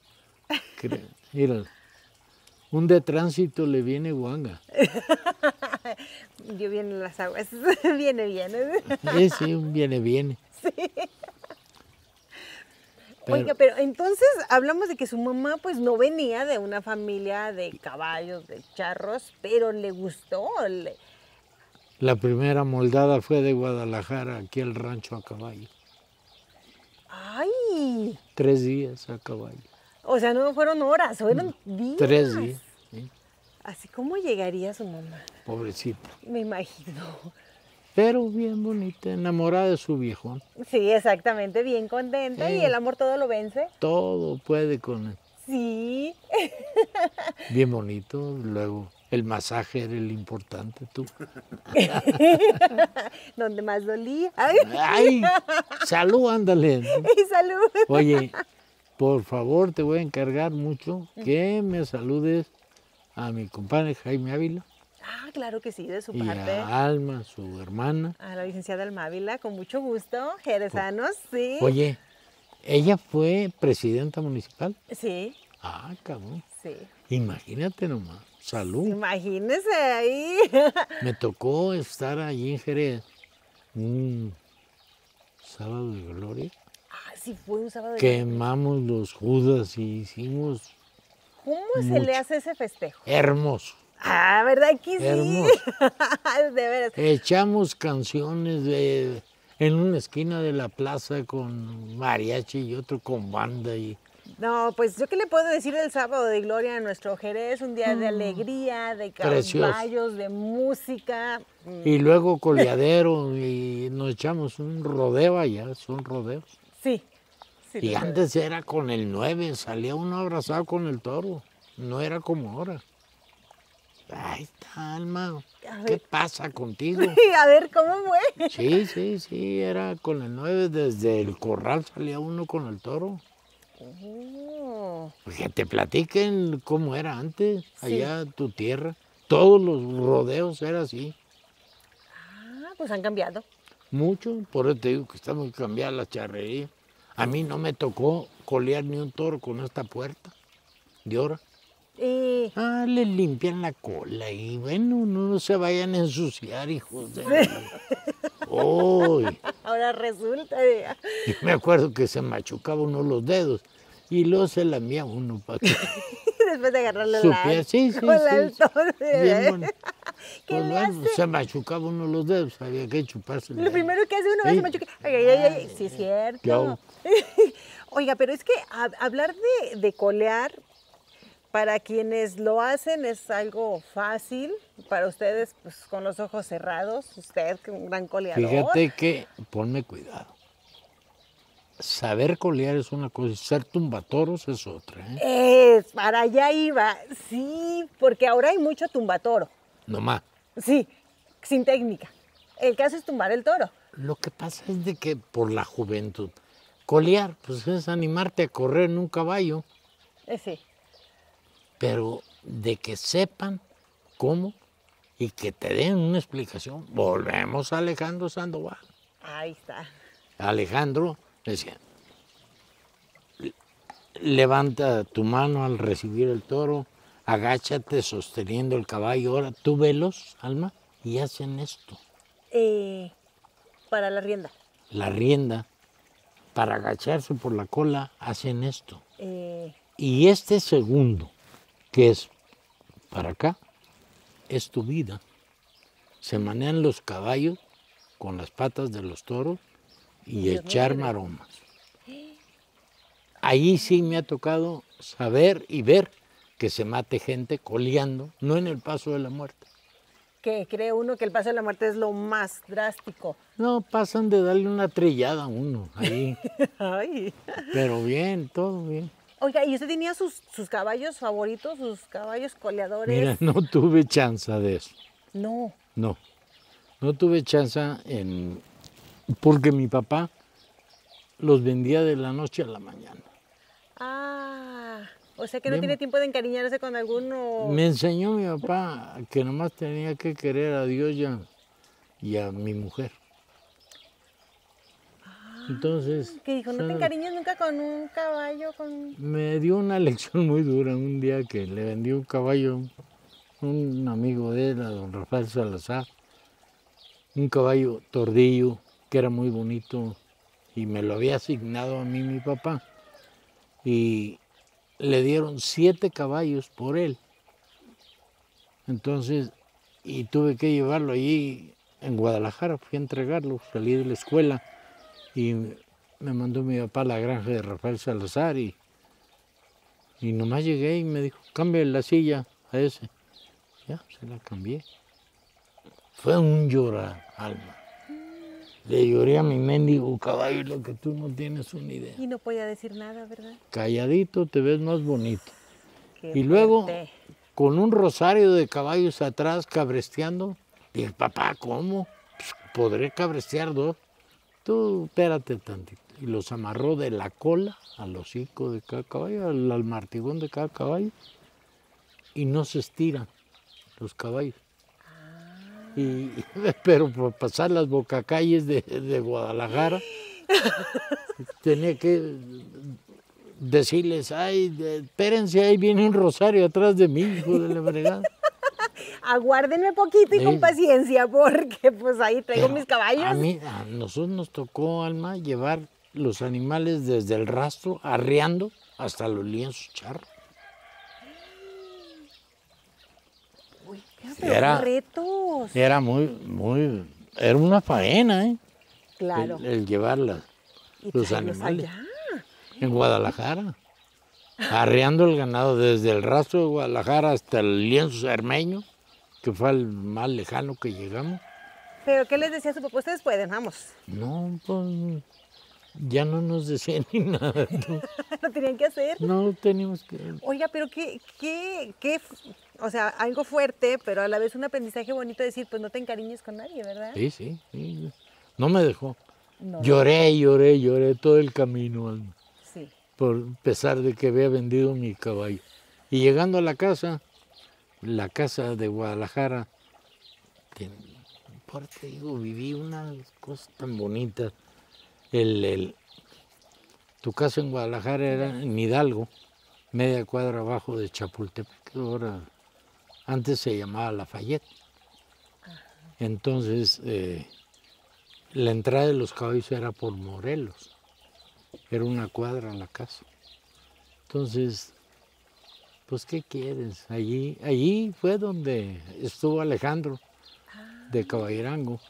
Un de tránsito le viene guanga. Yo viene las aguas, viene bien. ¿eh? Sí, sí, viene bien. Sí. Oiga, pero entonces hablamos de que su mamá pues no venía de una familia de caballos, de charros, pero le gustó. La primera moldada fue de Guadalajara, aquí al rancho a caballo. ¡Ay! Tres días a caballo. O sea, no fueron horas, fueron mm, días. Tres días. Así como llegaría su mamá. Pobrecita. Me imagino. Pero bien bonita, enamorada de su viejón. Sí, exactamente, bien contenta y el amor todo lo vence. Todo puede con él. Sí. Bien bonito, luego el masaje era el importante, tú. Donde más dolía. Ay, salud, ándale. Y salud. Oye, por favor te voy a encargar mucho que me saludes a mi compadre Jaime Ávila. Ah, claro que sí, de su y parte. A Alma, su hermana. A la licenciada Alma Ávila, con mucho gusto, jerezanos, sí. Oye, ella fue presidenta municipal. Sí. Ah, cabrón. Sí. Imagínate nomás, salud. Imagínese ahí. me tocó estar allí en Jerez un sábado de gloria sí fue un sábado Quemamos los judas y hicimos. ¿Cómo se le hace ese festejo? Hermoso. Ah, ¿verdad que sí? Echamos canciones de, en una esquina de la plaza con mariachi y otro con banda y. No, pues yo qué le puedo decir del sábado de gloria a nuestro Jerez, un día de mm. alegría, de caballos, de música. Mm. Y luego coleadero y nos echamos un rodeo allá, son rodeos. Sí, y antes era con el 9, salía uno abrazado con el toro. No era como ahora. Ahí está, alma. ¿Qué pasa contigo? a ver, ¿cómo fue? Sí, sí, sí, era con el 9. Desde el corral salía uno con el toro. Oh. Pues que te platiquen cómo era antes, allá tu tierra. Todos los rodeos eran así. Ah, pues han cambiado. Mucho, por eso te digo que estamos cambiando la charrería. A mí no me tocó colear ni un toro con esta puerta de hora. Ah, le limpian la cola y bueno, no se vayan a ensuciar, hijos de... ¡Oy! Ahora resulta. me acuerdo que se machucaba uno los dedos y luego se lamía uno para que... Después de agarrarle la pie, sí, sí, sí, toro. Pues bueno. Se machucaba uno los dedos, había que chuparse. Lo primero que hace uno es se machucar. Ay, ay, ay, sí es cierto. Oiga, pero es que hablar de, colear, para quienes lo hacen es algo fácil, para ustedes pues, con los ojos cerrados, usted que un gran coleador. Fíjate que, ponme cuidado, saber colear es una cosa ser tumbatoros es otra. ¿eh? Es, para allá iba, sí, porque ahora hay mucho tumbatoro. más. Sí, sin técnica. El caso es tumbar el toro. Lo que pasa es de que por la juventud, Colear, pues es animarte a correr en un caballo. Eh, sí. Pero de que sepan cómo y que te den una explicación. Volvemos a Alejandro Sandoval. Ahí está. Alejandro decía, levanta tu mano al recibir el toro, agáchate sosteniendo el caballo. Ahora tú velos, Alma, y hacen esto. Eh, para la rienda. La rienda para agacharse por la cola hacen esto. Eh. Y este segundo, que es para acá, es tu vida. Se manean los caballos con las patas de los toros y echar maromas. Ahí sí me ha tocado saber y ver que se mate gente coleando, no en el paso de la muerte, que cree uno que el paso de la muerte es lo más drástico. No, pasan de darle una trillada a uno ahí. Pero bien, todo bien. Oiga, ¿y usted tenía sus, caballos favoritos, sus caballos coleadores? Mira, no tuve chance de eso. No. No. No tuve chance en... porque mi papá los vendía de la noche a la mañana. Ah. O sea que no tiene tiempo de encariñarse con alguno. Me enseñó mi papá que nomás tenía que querer a Dios y a, y a mi mujer. Ah, Entonces. Que dijo, no te encariñes nunca con un caballo. Con... Me dio una lección muy dura un día que le vendió un caballo un amigo de él, a don Rafael Salazar. Un caballo tordillo que era muy bonito y me lo había asignado a mí mi papá. Y le dieron siete caballos por él. Entonces, y tuve que llevarlo allí en Guadalajara, fui a entregarlo, salí de la escuela y me mandó mi papá a la granja de Rafael Salazar y, nomás llegué y me dijo, cambia la silla a ese. Ya, se la cambié. Fue un llorar alma. Le lloré a mi mendigo caballo lo que tú no tienes una idea. Y no podía decir nada, ¿verdad? Calladito te ves más bonito. y luego, con un rosario de caballos atrás cabresteando, y el papá, ¿cómo? Pues, podré cabrestear dos. Tú, espérate tantito. Y los amarró de la cola al hocico de cada caballo, al martigón de cada caballo, y no se estiran los caballos pero por pasar las bocacalles de, Guadalajara, tenía que decirles, ay, espérense, ahí viene un rosario atrás de mí, hijo de la fregada. Aguárdenme poquito y con paciencia, porque pues ahí traigo mis caballos. A mí, a nosotros nos tocó, Alma, llevar los animales desde el rastro, arreando, hasta los lienzos charros. era, retos. Era muy, muy, era una faena, ¿eh? Claro. El, llevar los animales. En Guadalajara. Arreando el ganado desde el rastro de Guadalajara hasta el lienzo armeño, que fue el más lejano que llegamos. ¿Pero qué les decía su papá? Ustedes pueden, vamos. No, pues ya no nos decían ni nada. ¿no? ¿Lo tenían que hacer? No, teníamos que... Oiga, pero qué, qué, qué, o sea, algo fuerte, pero a la vez un aprendizaje bonito de decir, pues no te encariñes con nadie, ¿verdad? Sí, sí, no me dejó. Lloré, lloré, lloré todo el camino, Sí. Por pesar de que había vendido mi caballo. Y llegando a la casa, la casa de Guadalajara, que, por digo, viví unas cosas tan bonitas. El, tu casa en Guadalajara era en Hidalgo, media cuadra abajo de Chapultepec, ahora antes se llamaba Lafayette. Entonces, eh, la entrada de los caballos era por Morelos. Era una cuadra la casa. Entonces, pues, ¿qué quieres? Allí, allí fue donde estuvo Alejandro de ah. Caballerango.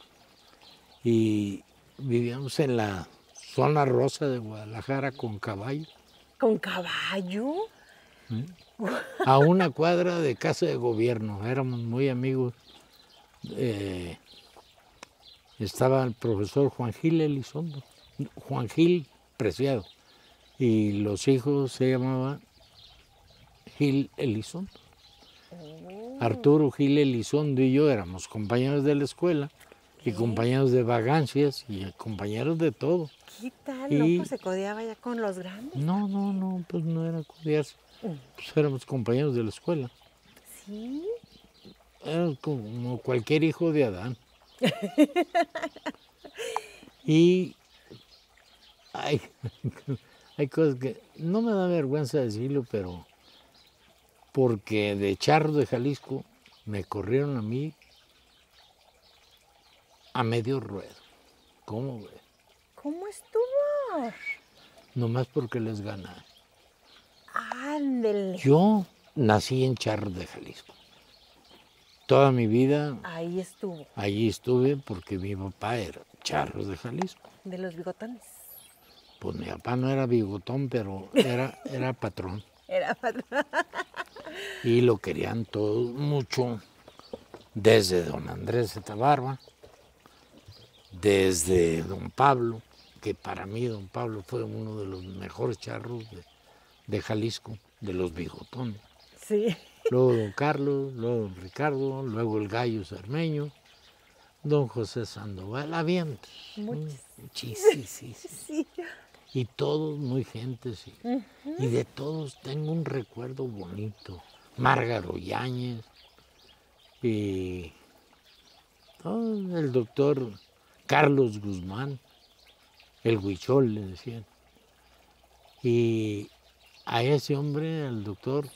Y vivíamos en la zona rosa de Guadalajara con caballo. ¿Con caballo? a una cuadra de casa de gobierno. Éramos muy amigos. Eh, estaba el profesor Juan Gil Elizondo, Juan Gil Preciado, y los hijos se llamaban Gil Elizondo. Oh. Arturo Gil Elizondo y yo éramos compañeros de la escuela y compañeros de vagancias y compañeros de todo. ¿Qué tal? Pues se codeaba ya con los grandes? No, no, no, pues no era codearse. Pues éramos compañeros de la escuela. Sí. como cualquier hijo de Adán. y hay, hay cosas que no me da vergüenza decirlo, pero porque de Charro de Jalisco me corrieron a mí a medio ruedo. ¿Cómo güey? ¿Cómo estuvo? Nomás porque les ganaron. Yo nací en Charro de Jalisco. Toda mi vida. Ahí estuvo. Allí estuve porque mi papá era Charro de Jalisco. ¿De los bigotones? Pues mi papá no era bigotón, pero era, era patrón. Era patrón. y lo querían todos mucho, desde don Andrés de Tabarba, desde don Pablo, que para mí don Pablo fue uno de los mejores charros de Jalisco de los bigotones. Sí. Luego don Carlos, luego don Ricardo, luego el gallo sarmeño, don José Sandoval, había muchísimos. Mm, sí, Y todos muy gente, sí. Y de todos tengo un recuerdo bonito. Márgaro Yáñez y todo el doctor Carlos Guzmán, el Huichol le decían. Y, a ese hombre, al doctor,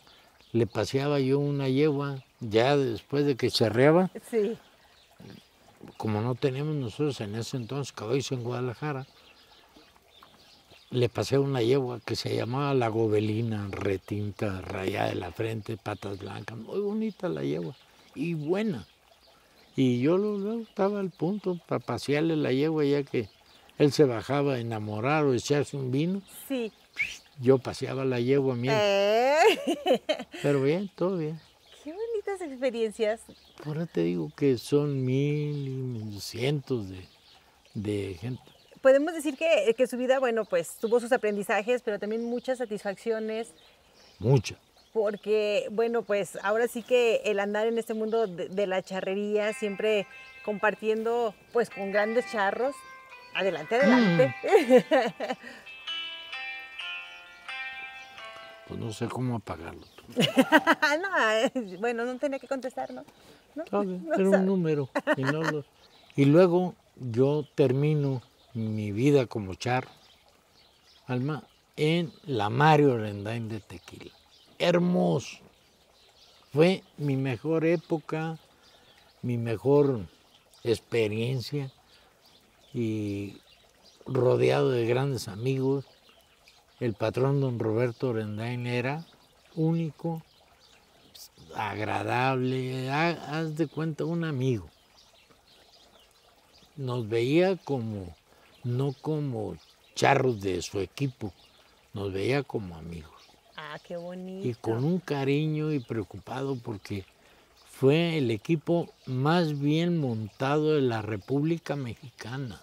le paseaba yo una yegua, ya después de que charreaba. Sí. Como no teníamos nosotros en ese entonces se en Guadalajara, le pasé una yegua que se llamaba la gobelina, retinta, rayada de la frente, patas blancas, muy bonita la yegua y buena. Y yo lo estaba al punto para pasearle la yegua ya que él se bajaba a enamorar o echarse un vino. Sí yo paseaba la yegua mía. Eh. Pero bien, todo bien. Qué bonitas experiencias. Ahora te digo que son mil, cientos de, de gente. Podemos decir que, su vida, bueno, pues tuvo sus aprendizajes, pero también muchas satisfacciones. Muchas. Porque, bueno, pues ahora sí que el andar en este mundo de, la charrería, siempre compartiendo pues con grandes charros, adelante, adelante. Mm. Pues, no sé cómo apagarlo. Eh, bueno, no tenía que contestar, ¿no? Ah, era un número. Y, luego yo termino mi vida como char, Alma, en la Mario Rendain de Tequila. Hermoso. Fue mi mejor época, mi mejor experiencia y rodeado de grandes amigos el patrón don Roberto Orendain era único, agradable, haz de cuenta un amigo. Nos veía como, no como charros de su equipo, nos veía como amigos. Ah, qué bonito. Y con un cariño y preocupado porque fue el equipo más bien montado de la República Mexicana.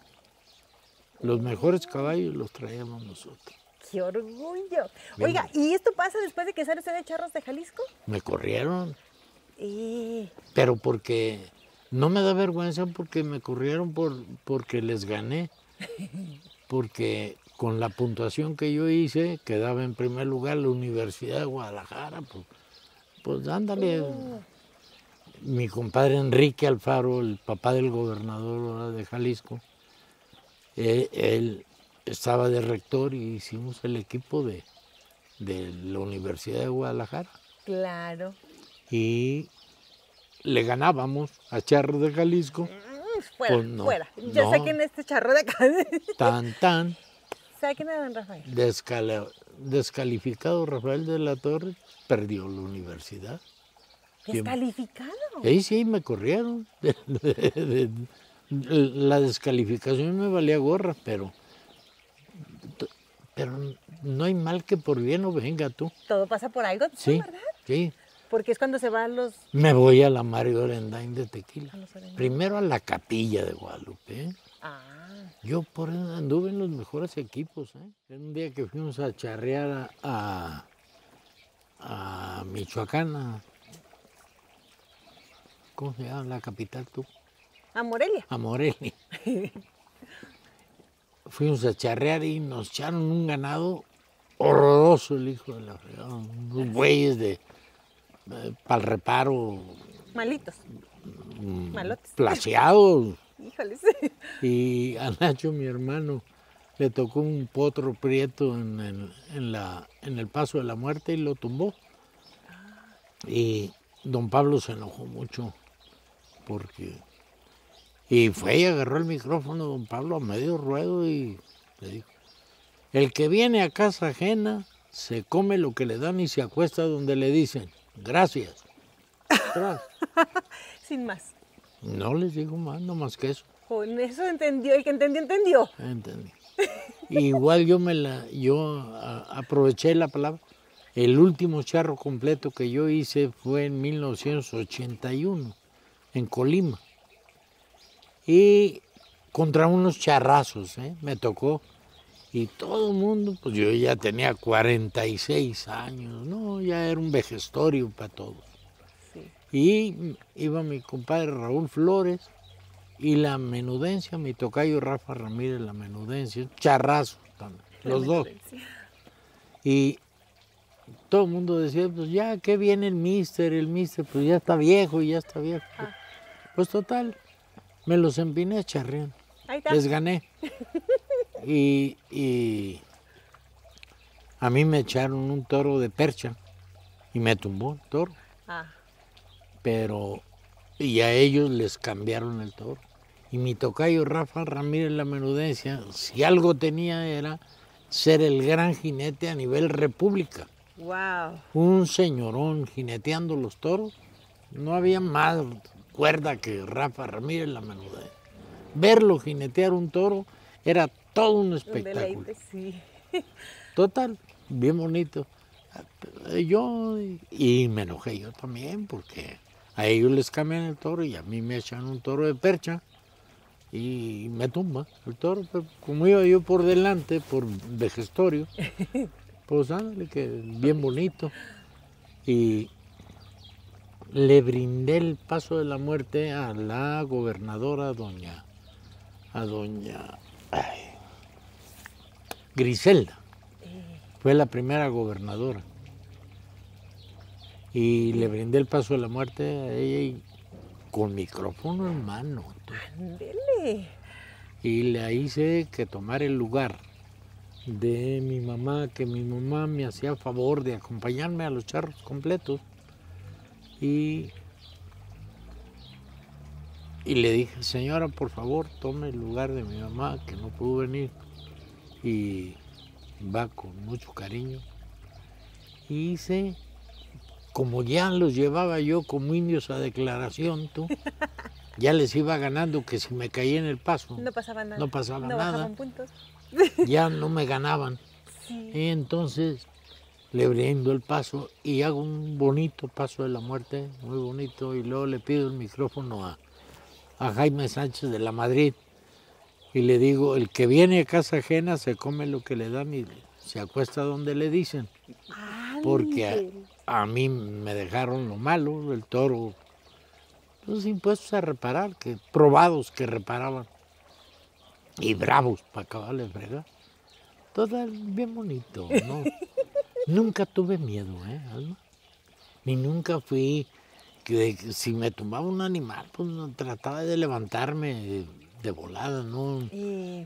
Los mejores caballos los traíamos nosotros. ¡Qué orgullo! Oiga, ¿y esto pasa después de que sale usted de Charros de Jalisco? Me corrieron. Pero porque no me da vergüenza porque me corrieron por, porque les gané. Porque con la puntuación que yo hice, quedaba en primer lugar la Universidad de Guadalajara. Pues, pues ándale. Oh. Mi compadre Enrique Alfaro, el papá del gobernador de Jalisco, eh, él estaba de rector y hicimos el equipo de, de la Universidad de Guadalajara. Claro. Y le ganábamos a Charro de Jalisco. Mm, fuera, pues fuera. Ya no. este charro de Jalisco. Tan, tan. Saquen a don Rafael. descalificado Rafael de la Torre, perdió la universidad. ¿Descalificado? Sí, sí, me corrieron. la descalificación me valía gorra, pero pero no hay mal que por bien no venga tú. Todo pasa por algo, pues, sí, ¿verdad? Sí. Porque es cuando se van los... Me voy a la Mario Orendain de Tequila. Primero a la capilla de Guadalupe. Ah. Yo por anduve en los mejores equipos. ¿eh? Un día que fuimos a charrear a, a, a Michoacán, ¿cómo se llama la capital tú? A Morelia. A Morelia. fuimos a charrear y nos echaron un ganado horroroso, el hijo de la fregada. Unos bueyes de, eh, para el reparo. Malitos. Mm, Malotes. Placeados. sí. Y a Nacho, mi hermano, le tocó un potro prieto en en el paso de la muerte y lo tumbó. Ah. Y don Pablo se enojó mucho porque y fue y agarró el micrófono don Pablo a medio ruedo y le dijo, el que viene a casa ajena se come lo que le dan y se acuesta donde le dicen, gracias. Sin más. No les digo más, no más que eso. Con eso entendió, el que entendió, entendió. Entendí. Igual yo me la, yo aproveché la palabra. El último charro completo que yo hice fue en 1981, en Colima y contra unos charrazos, ¿eh? me tocó. Y todo el mundo, pues yo ya tenía 46 años, ¿no? Ya era un vejestorio para todos. Y iba mi compadre Raúl Flores y la menudencia, mi tocayo Rafa Ramírez, la menudencia, charrazos también, los dos. Y todo el mundo decía, pues ya, que viene el mister? El mister, pues ya está viejo, ya está viejo. Ah. Pues total, me los empiné a Ahí está. Les gané. Y, y, a mí me echaron un toro de percha y me tumbó el toro. Ah. Pero, y a ellos les cambiaron el toro. Y mi tocayo Rafa Ramírez La Menudencia, si algo tenía era ser el gran jinete a nivel república. Un señorón jineteando los toros. No había más Recuerda que Rafa Ramírez la manudea. ¿eh? Verlo jinetear un toro era todo un espectáculo. sí. Total, bien bonito. Eh, yo, y me enojé yo también, porque a ellos les cambian el toro y a mí me echan un toro de percha y me tumba el toro. como iba yo por delante, por vejestorio, pues ándale, que bien bonito. Y le brindé el paso de la muerte a la gobernadora doña, a doña Griselda. Eh. Fue la primera gobernadora. Y le brindé el paso de la muerte a ella con micrófono en mano. Y le hice que tomar el lugar de mi mamá, que mi mamá me hacía favor de acompañarme a los charros completos y, le dije, señora, por favor, tome el lugar de mi mamá, que no pudo venir. Y va con mucho cariño. Y hice, como ya los llevaba yo como indios a declaración, tú, ya les iba ganando que si me caía en el paso. No pasaba nada. No pasaba no Puntos. Ya no me ganaban. Y entonces le brindo el paso y hago un bonito paso de la muerte, muy bonito, y luego le pido el micrófono a, Jaime Sánchez de la Madrid y le digo, el que viene a casa ajena se come lo que le dan y se acuesta donde le dicen. Porque a, mí me dejaron lo malo, el toro, los impuestos a reparar, que probados que reparaban y bravos para acabar de Todo bien bonito, ¿no? Nunca tuve miedo, ¿eh, Alma? Ni nunca fui que si me tumbaba un animal, pues trataba de levantarme de volada, no,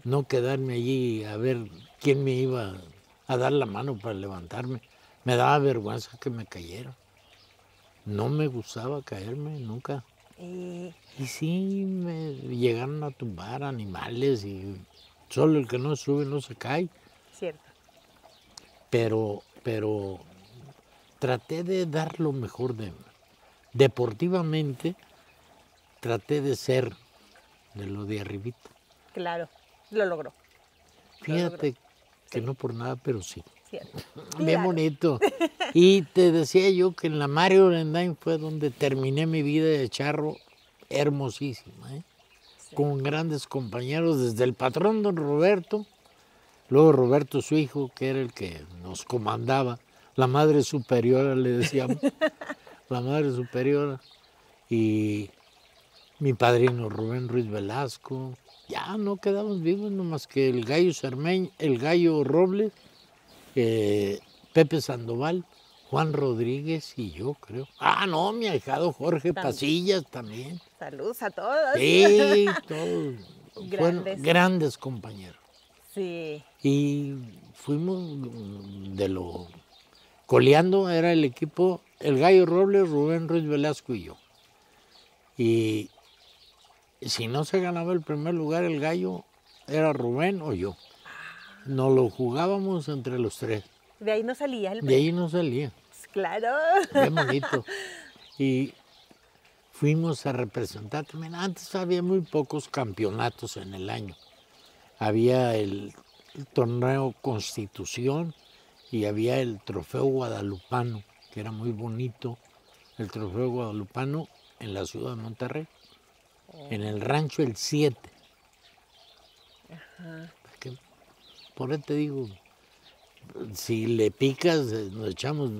no quedarme allí a ver quién me iba a dar la mano para levantarme. Me daba vergüenza que me cayera. No me gustaba caerme nunca. Y, y sí, me llegaron a tumbar animales y solo el que no sube no se cae. Cierto. Pero pero traté de dar lo mejor de Deportivamente, traté de ser de lo de arribita. Claro, lo logró. Fíjate que no por nada, pero sí. Cierto. Bien bonito. Y te decía yo que en la Mario Orendain fue donde terminé mi vida de charro hermosísima, ¿eh? con grandes compañeros, desde el patrón don Roberto Luego Roberto, su hijo, que era el que nos comandaba, la madre superiora le decíamos, la madre superiora, y mi padrino Rubén Ruiz Velasco. Ya no quedamos vivos, nomás que el gallo Cermeño, el gallo Robles, eh, Pepe Sandoval, Juan Rodríguez y yo, creo. Ah, no, mi ahijado Jorge Pasillas también. Saludos a todos. Sí, todos. grandes compañeros. Y fuimos de lo... Coleando era el equipo, el Gallo Robles, Rubén Ruiz Velasco y yo. Y si no se ganaba el primer lugar, el Gallo era Rubén o yo. Nos lo jugábamos entre los tres. De ahí no salía el De ahí no salía. Pues, claro. Qué bonito. Y fuimos a representar también. Antes había muy pocos campeonatos en el año había el, torneo Constitución y había el trofeo guadalupano, que era muy bonito, el trofeo guadalupano en la ciudad de Monterrey, en el rancho El 7. Por eso te digo, si le picas, nos echamos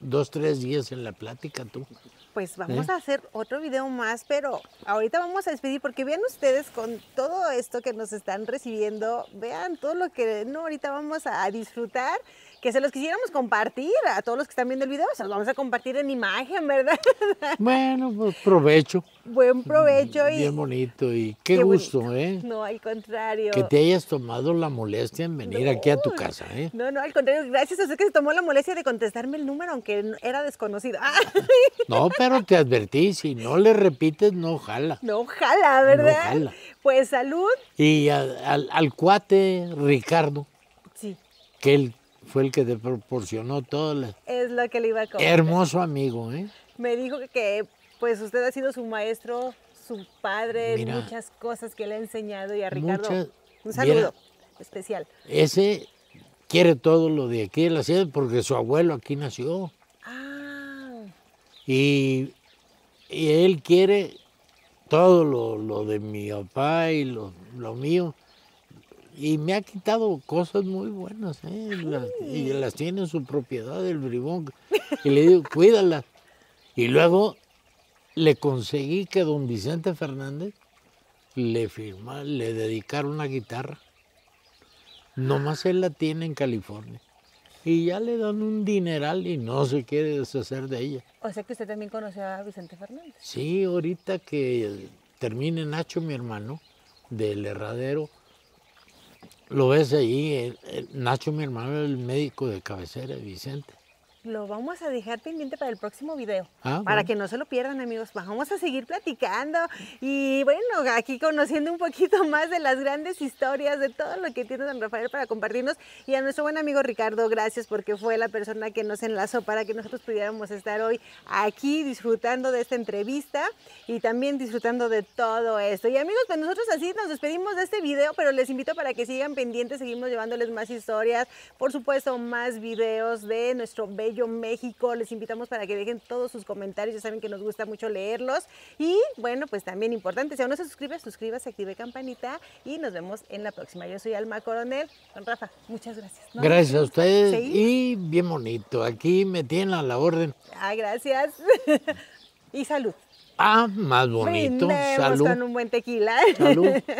dos, tres días en la plática tú pues vamos a hacer otro video más, pero ahorita vamos a despedir porque vean ustedes con todo esto que nos están recibiendo, vean todo lo que no ahorita vamos a disfrutar que se los quisiéramos compartir a todos los que están viendo el video, se los vamos a compartir en imagen, ¿verdad? Bueno, pues provecho. Buen provecho y... Bien bonito y qué, gusto, ¿eh? No, al contrario. Que te hayas tomado la molestia en venir aquí a tu casa, ¿eh? No, no, al contrario, gracias a que se tomó la molestia de contestarme el número, aunque era desconocido. No, pero te advertí, si no le repites, no jala. No jala, ¿verdad? No jala. Pues salud. Y al, cuate Ricardo. Sí. Que el fue el que te proporcionó todo. Es lo que le iba a contar. Hermoso amigo, ¿eh? Me dijo que pues usted ha sido su maestro, su padre, muchas cosas que le ha enseñado y a Ricardo un saludo especial. Ese quiere todo lo de aquí de la ciudad porque su abuelo aquí nació. Ah. Y, él quiere todo lo, de mi papá y lo mío y me ha quitado cosas muy buenas, ¿eh? y las tiene en su propiedad el bribón. Y le digo, cuídala Y luego le conseguí que don Vicente Fernández le firma, le dedicara una guitarra. Nomás él la tiene en California. Y ya le dan un dineral y no se quiere deshacer de ella. O sea que usted también conoce a Vicente Fernández. Sí, ahorita que termine Nacho, mi hermano, del herradero, lo ves ahí, eh, eh, Nacho, mi hermano, el médico de cabecera, Vicente lo vamos a dejar pendiente para el próximo video. Ah, para que no se lo pierdan, amigos. Vamos a seguir platicando y bueno, aquí conociendo un poquito más de las grandes historias, de todo lo que tiene San Rafael para compartirnos. Y a nuestro buen amigo Ricardo, gracias porque fue la persona que nos enlazó para que nosotros pudiéramos estar hoy aquí disfrutando de esta entrevista y también disfrutando de todo esto. Y amigos, pues nosotros así nos despedimos de este video, pero les invito para que sigan pendientes, seguimos llevándoles más historias, por supuesto, más videos de nuestro bello México. Les invitamos para que dejen todos sus comentarios, ya saben que nos gusta mucho leerlos. Y bueno, pues también importante, si aún no se suscribe, suscríbase, active campanita y nos vemos en la próxima. Yo soy Alma Coronel. con Rafa, muchas gracias. Gracias a ustedes y bien bonito. Aquí me tienen a la orden. Ah, gracias. y salud. Ah, más bonito. salud. Con un buen tequila. Salud.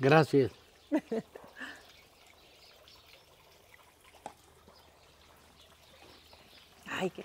Gracias. hay que